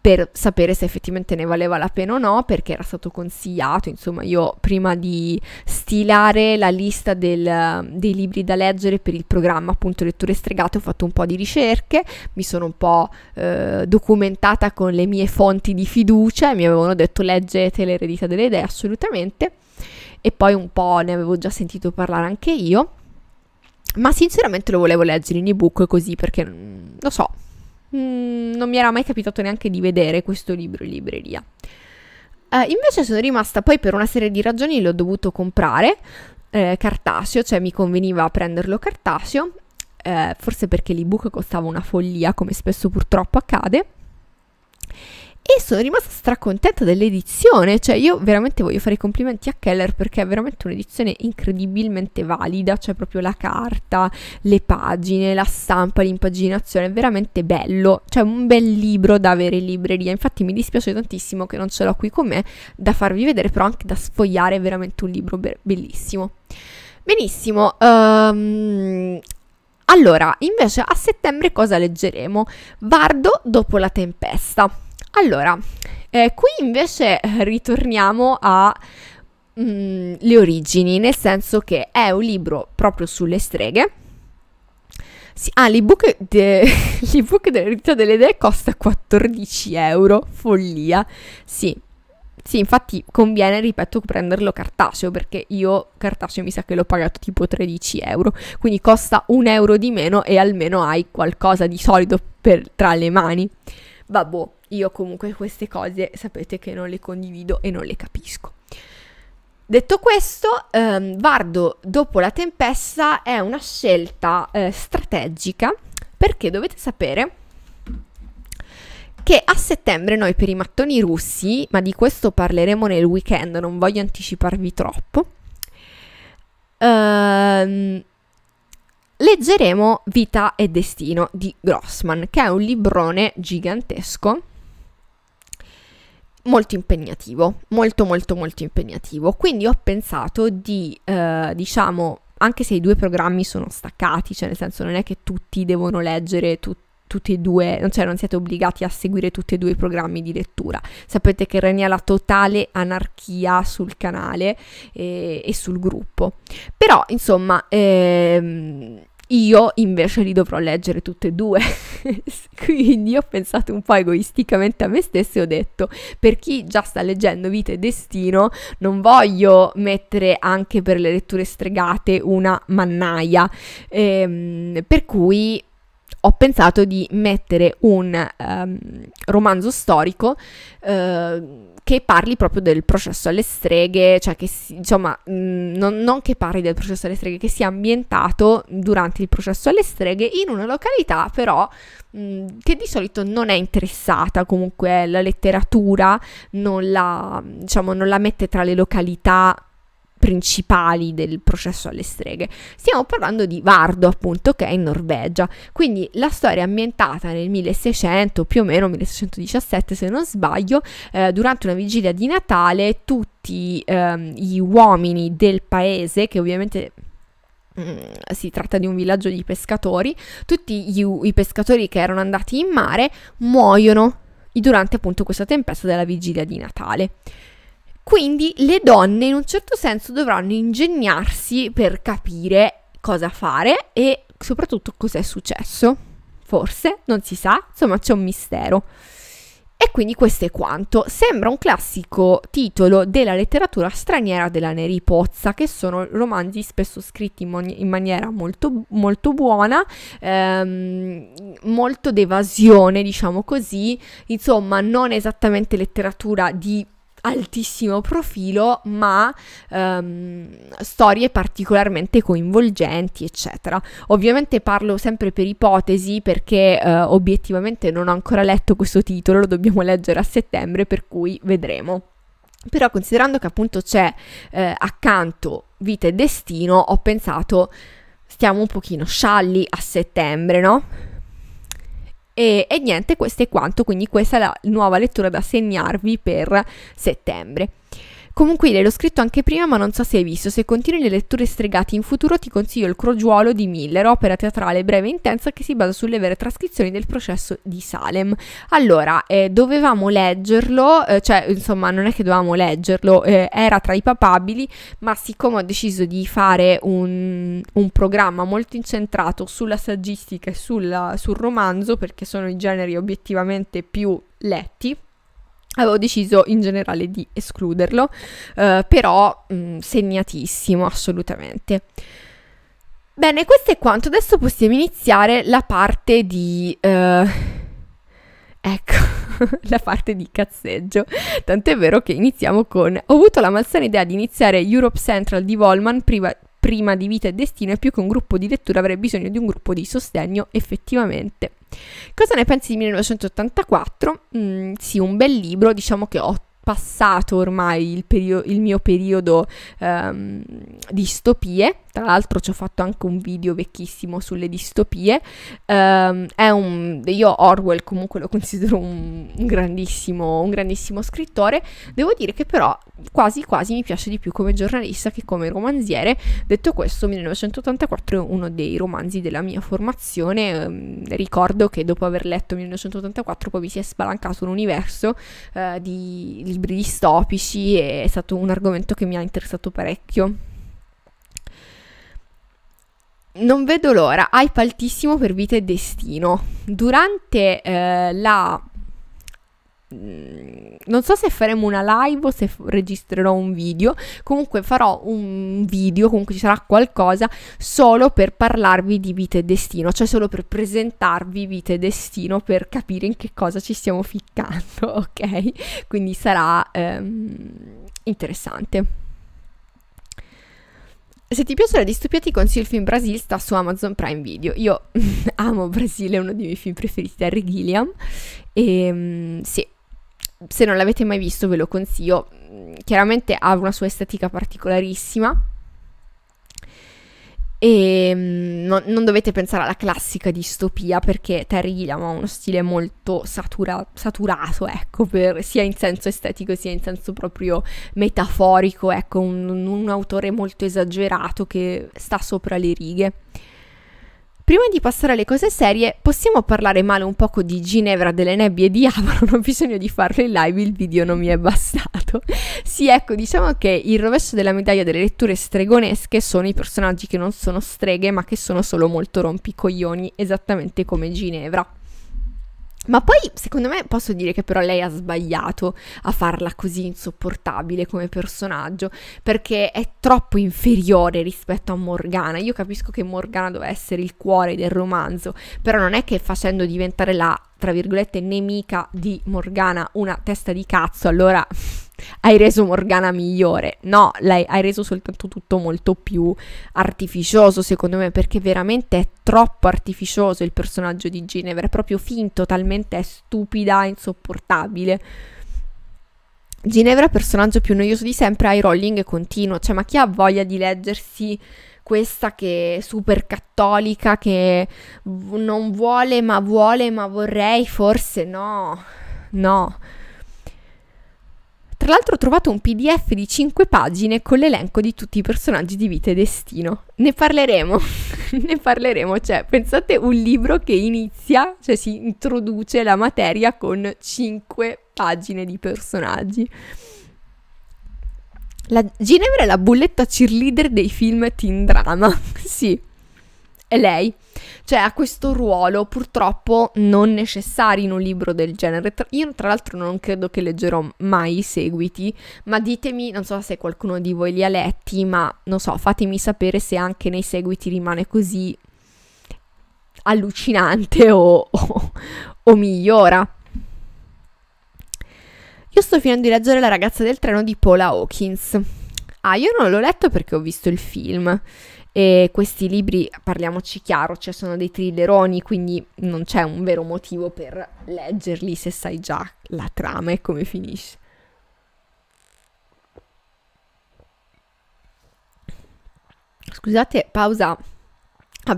per sapere se effettivamente ne valeva la pena o no, perché era stato consigliato, insomma io prima di stilare la lista del, dei libri da leggere per il programma appunto Letture Stregate ho fatto un po' di ricerche, mi sono un po' eh, documentata con le mie fonti di fiducia, e mi avevano detto leggete l'eredità delle idee assolutamente e poi un po' ne avevo già sentito parlare anche io, ma sinceramente lo volevo leggere in ebook così perché, mm, lo so, Mm, non mi era mai capitato neanche di vedere questo libro in libreria. Eh, invece sono rimasta poi per una serie di ragioni l'ho dovuto comprare eh, cartaceo, cioè mi conveniva prenderlo cartaceo, eh, forse perché l'ebook costava una follia come spesso purtroppo accade e sono rimasta stracontenta dell'edizione, cioè io veramente voglio fare i complimenti a Keller perché è veramente un'edizione incredibilmente valida, cioè proprio la carta, le pagine, la stampa, l'impaginazione, è veramente bello, cioè un bel libro da avere in libreria, infatti mi dispiace tantissimo che non ce l'ho qui con me da farvi vedere, però anche da sfogliare è veramente un libro be bellissimo. Benissimo, um, allora invece a settembre cosa leggeremo? Vardo dopo la tempesta. Allora, eh, qui invece ritorniamo a mm, le origini, nel senso che è un libro proprio sulle streghe. Sì, ah, l'ebook, de, l'ebook del rito delle idee costa 14 euro, follia. Sì, sì, infatti conviene, ripeto, prenderlo cartaceo perché io cartaceo mi sa che l'ho pagato tipo 13 euro, quindi costa un euro di meno e almeno hai qualcosa di solido per, tra le mani. Vabbè. Io comunque queste cose sapete che non le condivido e non le capisco. Detto questo, ehm, Vardo dopo la tempesta è una scelta eh, strategica perché dovete sapere che a settembre noi per i mattoni russi, ma di questo parleremo nel weekend, non voglio anticiparvi troppo, ehm, leggeremo Vita e Destino di Grossman, che è un librone gigantesco molto impegnativo, molto molto molto impegnativo. Quindi ho pensato di, eh, diciamo, anche se i due programmi sono staccati, cioè nel senso non è che tutti devono leggere tutti tutti e due, cioè non siete obbligati a seguire tutti e due i programmi di lettura. Sapete che regna la totale anarchia sul canale e, eh, e sul gruppo. Però, insomma, ehm, io invece li dovrò leggere tutte e due. Quindi ho pensato un po' egoisticamente a me stessa e ho detto, per chi già sta leggendo Vita e Destino, non voglio mettere anche per le letture stregate una mannaia. Ehm, per cui ho pensato di mettere un um, romanzo storico uh, che parli proprio del processo alle streghe, cioè che si, insomma, mh, mm, non, non, che parli del processo alle streghe, che sia ambientato durante il processo alle streghe in una località però mh, mm, che di solito non è interessata, comunque la letteratura non la, diciamo, non la mette tra le località principali del processo alle streghe. Stiamo parlando di Vardo, appunto, che è in Norvegia. Quindi la storia è ambientata nel 1600, più o meno 1617 se non sbaglio, eh, durante una vigilia di Natale tutti ehm, gli uomini del paese, che ovviamente mm, si tratta di un villaggio di pescatori, tutti gli, i pescatori che erano andati in mare muoiono durante appunto questa tempesta della vigilia di Natale. Quindi le donne in un certo senso dovranno ingegnarsi per capire cosa fare e soprattutto cos'è successo. Forse, non si sa, insomma c'è un mistero. E quindi questo è quanto. Sembra un classico titolo della letteratura straniera della Neri Pozza, che sono romanzi spesso scritti in, mon- in maniera molto, molto buona, ehm, molto d'evasione, diciamo così, insomma non esattamente letteratura di altissimo profilo, ma ehm, storie particolarmente coinvolgenti, eccetera. Ovviamente parlo sempre per ipotesi perché eh, obiettivamente non ho ancora letto questo titolo, lo dobbiamo leggere a settembre, per cui vedremo. Però considerando che appunto c'è eh, accanto vita e destino, ho pensato stiamo un pochino scialli a settembre, no? E, e niente, questo è quanto, quindi questa è la nuova lettura da segnarvi per settembre. Comunque l'ho scritto anche prima ma non so se hai visto, se continui le letture stregate in futuro ti consiglio Il Crogiuolo di Miller, opera teatrale breve e intensa che si basa sulle vere trascrizioni del processo di Salem. Allora, eh, dovevamo leggerlo, eh, cioè insomma non è che dovevamo leggerlo, eh, era tra i papabili, ma siccome ho deciso di fare un, un programma molto incentrato sulla saggistica e sulla, sul romanzo, perché sono i generi obiettivamente più letti, avevo deciso in generale di escluderlo, eh, però mh, mm, segnatissimo assolutamente. Bene, questo è quanto. Adesso possiamo iniziare la parte di... Eh, ecco la parte di cazzeggio. Tant'è vero che iniziamo con ho avuto la malsana idea di iniziare Europe Central di Volman priva, prima di vita e destino e più che un gruppo di lettura avrei bisogno di un gruppo di sostegno effettivamente. Cosa ne pensi di 1984? Mm, sì, un bel libro, diciamo che ho passato ormai il, perio- il mio periodo um, di distopie, tra l'altro ci ho fatto anche un video vecchissimo sulle distopie, um, è un, io Orwell comunque lo considero un, un, grandissimo, un grandissimo scrittore, devo dire che però quasi quasi mi piace di più come giornalista che come romanziere, detto questo 1984 è uno dei romanzi della mia formazione, um, ricordo che dopo aver letto 1984 poi mi si è spalancato un universo uh, di libri distopici e è stato un argomento che mi ha interessato parecchio non vedo l'ora, hype altissimo per vita e destino. Durante eh, la... Mm, non so se faremo una live o se registrerò un video, comunque farò un video, comunque ci sarà qualcosa solo per parlarvi di vita e destino, cioè solo per presentarvi vita e destino, per capire in che cosa ci stiamo ficcando, ok? Quindi sarà ehm, interessante. Se ti piace la distopia ti consiglio il film Brasil, sta su Amazon Prime Video. Io amo Brasile, è uno dei miei film preferiti da Harry Gilliam. E ehm, sì, se non l'avete mai visto ve lo consiglio. Chiaramente ha una sua estetica particolarissima, e mm, no, non dovete pensare alla classica distopia perché Terry Gilliam ha uno stile molto satura, saturato, ecco, per, sia in senso estetico sia in senso proprio metaforico, ecco, un, un autore molto esagerato che sta sopra le righe. Prima di passare alle cose serie, possiamo parlare male un poco di Ginevra delle nebbie di Avalon, ho bisogno di farlo in live, il video non mi è bastato detto. Sì, ecco, diciamo che il rovescio della medaglia delle letture stregonesche sono i personaggi che non sono streghe, ma che sono solo molto rompicoglioni, esattamente come Ginevra. Ma poi, secondo me, posso dire che però lei ha sbagliato a farla così insopportabile come personaggio, perché è troppo inferiore rispetto a Morgana. Io capisco che Morgana doveva essere il cuore del romanzo, però non è che facendo diventare la tra virgolette, nemica di Morgana una testa di cazzo, allora hai reso Morgana migliore. No, lei hai reso soltanto tutto molto più artificioso, secondo me, perché veramente è troppo artificioso il personaggio di Ginevra, è proprio finto, talmente è stupida, insopportabile. Ginevra è personaggio più noioso di sempre, hai rolling continuo, cioè ma chi ha voglia di leggersi questa che è super cattolica, che non vuole ma vuole ma vorrei, forse no, no. Tra l'altro ho trovato un PDF di 5 pagine con l'elenco di tutti i personaggi di Vita e Destino. Ne parleremo, ne parleremo, cioè pensate un libro che inizia, cioè si introduce la materia con 5 pagine di personaggi. La Ginevra è la bulletta cheerleader dei film teen drama. sì, è lei. Cioè ha questo ruolo purtroppo non necessario in un libro del genere. Io tra l'altro non credo che leggerò mai i seguiti, ma ditemi, non so se qualcuno di voi li ha letti, ma non so, fatemi sapere se anche nei seguiti rimane così allucinante o, o, o migliora. Io sto finendo di leggere La ragazza del treno di Paula Hawkins. Ah, io non l'ho letto perché ho visto il film. E questi libri, parliamoci chiaro, cioè sono dei thrilleroni, quindi non c'è un vero motivo per leggerli se sai già la trama e come finisce. Scusate, pausa a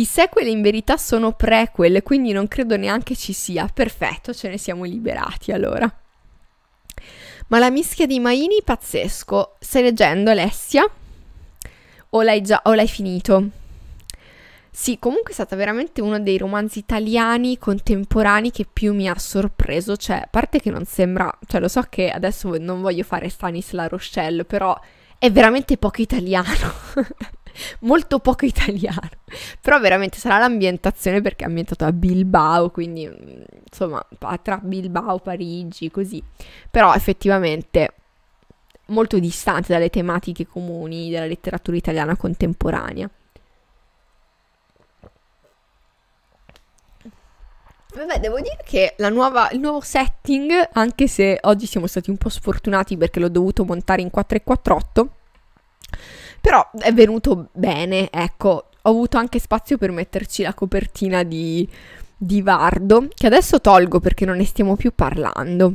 i sequel in verità sono prequel, quindi non credo neanche ci sia. Perfetto, ce ne siamo liberati allora. Ma la mischia di Maini, pazzesco. Stai leggendo Alessia? O l'hai, già, o l'hai finito? Sì, comunque è stato veramente uno dei romanzi italiani contemporanei che più mi ha sorpreso, cioè, a parte che non sembra, cioè lo so che adesso non voglio fare Stanis La Rochelle, però è veramente poco italiano. molto poco italiano, però veramente sarà l'ambientazione perché è ambientato a Bilbao, quindi mm, insomma tra Bilbao, Parigi, così, però effettivamente molto distante dalle tematiche comuni della letteratura italiana contemporanea. Vabbè, devo dire che nuova, il nuovo setting, anche se oggi siamo stati un po' sfortunati perché l'ho dovuto montare in 448, però è venuto bene, ecco. Ho avuto anche spazio per metterci la copertina di, di Vardo, che adesso tolgo perché non ne stiamo più parlando.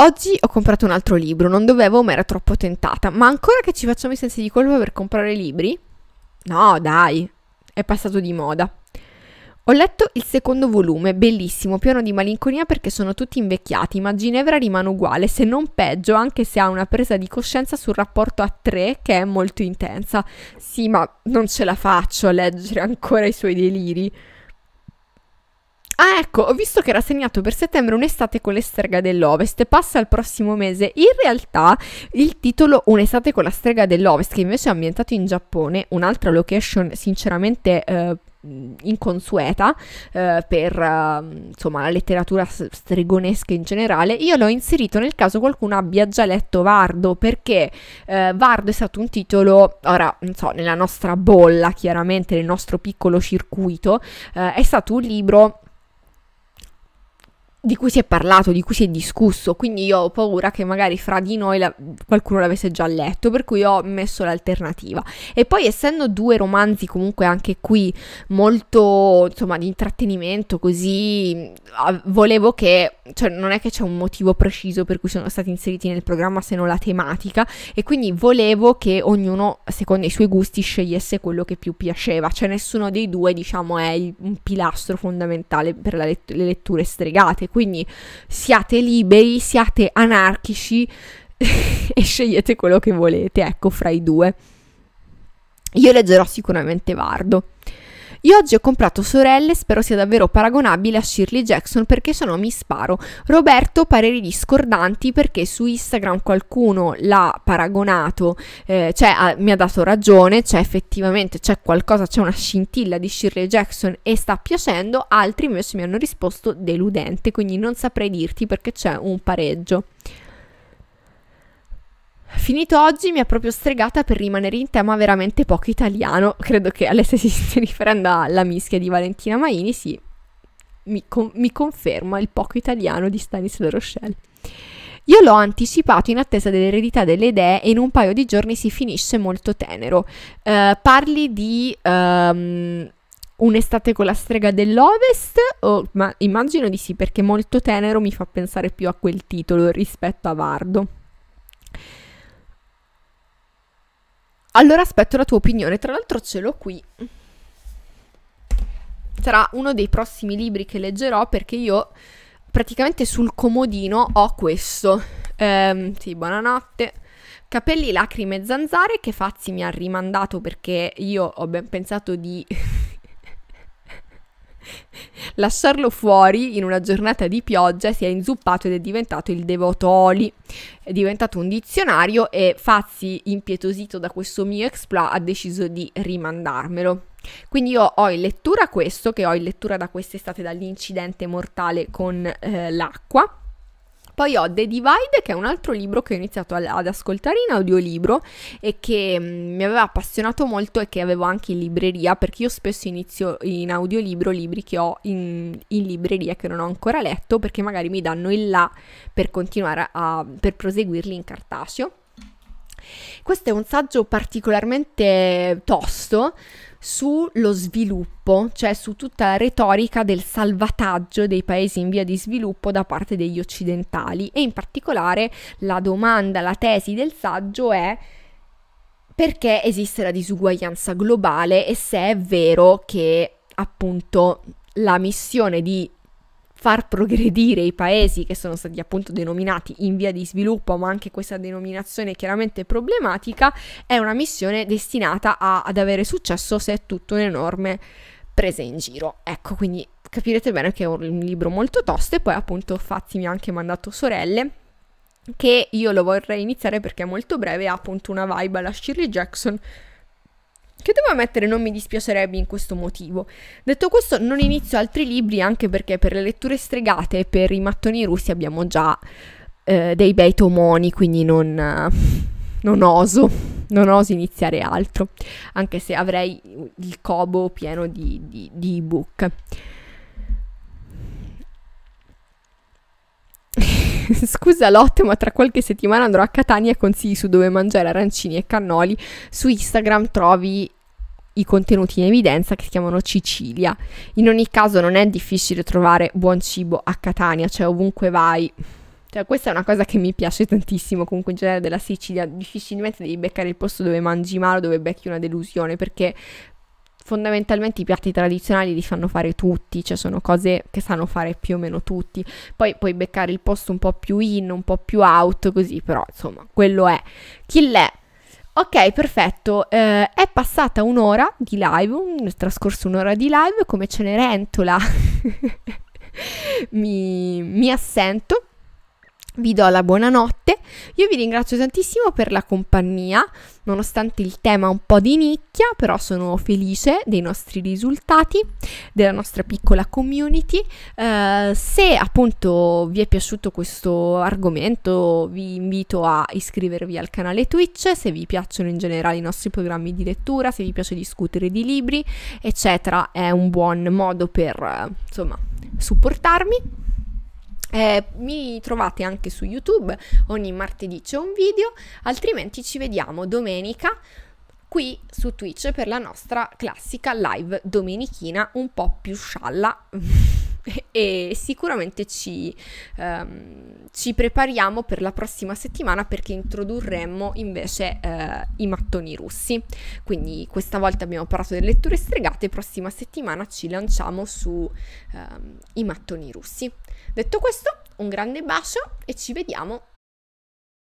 Oggi ho comprato un altro libro, non dovevo ma era troppo tentata, ma ancora che ci facciamo i sensi di colpa per comprare libri? No, dai, è passato di moda. Ho letto il secondo volume, bellissimo, pieno di malinconia perché sono tutti invecchiati, ma Ginevra rimane uguale, se non peggio, anche se ha una presa di coscienza sul rapporto a tre che è molto intensa. Sì, ma non ce la faccio a leggere ancora i suoi deliri. Ah, ecco, ho visto che era segnato per settembre un'estate con le strega dell'Ovest. Passa al prossimo mese. In realtà, il titolo Un'estate con la strega dell'Ovest, che invece è ambientato in Giappone, un'altra location sinceramente eh, inconsueta eh, per eh, insomma la letteratura stregonesca in generale io l'ho inserito nel caso qualcuno abbia già letto Vardo perché eh, Vardo è stato un titolo ora non so nella nostra bolla chiaramente nel nostro piccolo circuito eh, è stato un libro di cui si è parlato, di cui si è discusso, quindi io ho paura che magari fra di noi la, qualcuno l'avesse già letto, per cui ho messo l'alternativa. E poi essendo due romanzi comunque anche qui molto, insomma, di intrattenimento, così volevo che, cioè non è che c'è un motivo preciso per cui sono stati inseriti nel programma se non la tematica e quindi volevo che ognuno secondo i suoi gusti scegliesse quello che più piaceva, cioè nessuno dei due diciamo è il, un pilastro fondamentale per let- le letture stregate, quindi siate liberi, siate anarchici e scegliete quello che volete, ecco, fra i due. Io leggerò sicuramente Vardo. Io oggi ho comprato sorelle, spero sia davvero paragonabile a Shirley Jackson perché se no mi sparo. Roberto pareri discordanti perché su Instagram qualcuno l'ha paragonato, eh, cioè ha, mi ha dato ragione, cioè effettivamente c'è qualcosa, c'è una scintilla di Shirley Jackson e sta piacendo, altri invece mi hanno risposto deludente, quindi non saprei dirti perché c'è un pareggio. Finito oggi mi ha proprio stregata per rimanere in tema veramente poco italiano. Credo che Alessia si stia riferendo alla mischia di Valentina Maini, sì. Mi, con- mi conferma il poco italiano di Stanis La Rochelle. Io l'ho anticipato in attesa dell'eredità delle idee e in un paio di giorni si finisce molto tenero. Uh, parli di um, un'estate con la strega dell'Ovest? Oh, ma immagino di sì, perché molto tenero mi fa pensare più a quel titolo rispetto a Vardo. Allora aspetto la tua opinione, tra l'altro ce l'ho qui. Sarà uno dei prossimi libri che leggerò perché io praticamente sul comodino ho questo. Ehm, sì, buonanotte. Capelli, lacrime e zanzare che Fazzi mi ha rimandato perché io ho ben pensato di Lasciarlo fuori in una giornata di pioggia si è inzuppato ed è diventato il devotoli. È diventato un dizionario e Fazzi, impietosito da questo mio exploit, ha deciso di rimandarmelo. Quindi io ho in lettura questo, che ho in lettura da quest'estate dall'incidente mortale con eh, l'acqua poi ho The Divide, che è un altro libro che ho iniziato a, ad ascoltare in audiolibro e che mm, mi aveva appassionato molto e che avevo anche in libreria, perché io spesso inizio in audiolibro libri che ho in, in libreria che non ho ancora letto, perché magari mi danno il là per continuare a, per proseguirli in cartaceo. Questo è un saggio particolarmente tosto, sullo sviluppo, cioè su tutta la retorica del salvataggio dei paesi in via di sviluppo da parte degli occidentali e in particolare la domanda, la tesi del saggio è perché esiste la disuguaglianza globale e se è vero che appunto la missione di far progredire i paesi che sono stati appunto denominati in via di sviluppo, ma anche questa denominazione chiaramente problematica, è una missione destinata a, ad avere successo se è tutto un'enorme presa in giro. Ecco, quindi capirete bene che è un libro molto tosto e poi appunto Fatti mi ha anche mandato Sorelle che io lo vorrei iniziare perché è molto breve ha appunto una vibe alla Shirley Jackson che devo ammettere non mi dispiacerebbe in questo motivo. Detto questo, non inizio altri libri anche perché per le letture stregate e per i mattoni russi abbiamo già eh, dei bei tomoni, quindi non, eh, non, oso, non oso iniziare altro, anche se avrei il cobo pieno di, di, di ebook. Scusa Lot, ma tra qualche settimana andrò a Catania e consigli su dove mangiare arancini e cannoli. Su Instagram trovi i contenuti in evidenza che si chiamano Cicilia. In ogni caso non è difficile trovare buon cibo a Catania, cioè ovunque vai. Cioè, questa è una cosa che mi piace tantissimo comunque in generale della Sicilia. Difficilmente devi beccare il posto dove mangi male o dove becchi una delusione, perché fondamentalmente i piatti tradizionali li fanno fare tutti, cioè sono cose che sanno fare più o meno tutti. Poi puoi beccare il posto un po' più in, un po' più out, così, però insomma, quello è. Chi l'è? Ok, perfetto. Eh, è passata un'ora di live, un, trascorso un'ora di live, come Cenerentola mi, mi assento vi do la buonanotte, io vi ringrazio tantissimo per la compagnia, nonostante il tema un po' di nicchia, però sono felice dei nostri risultati, della nostra piccola community. Eh, se appunto vi è piaciuto questo argomento vi invito a iscrivervi al canale Twitch, se vi piacciono in generale i nostri programmi di lettura, se vi piace discutere di libri, eccetera, è un buon modo per eh, insomma supportarmi. Eh, mi trovate anche su YouTube, ogni martedì c'è un video, altrimenti ci vediamo domenica qui su Twitch per la nostra classica live domenichina un po' più scialla e sicuramente ci, ehm, ci, prepariamo per la prossima settimana perché introdurremo invece eh, i mattoni russi. Quindi questa volta abbiamo parlato delle letture stregate, prossima settimana ci lanciamo sui ehm, mattoni russi. Detto questo, un grande bacio e ci vediamo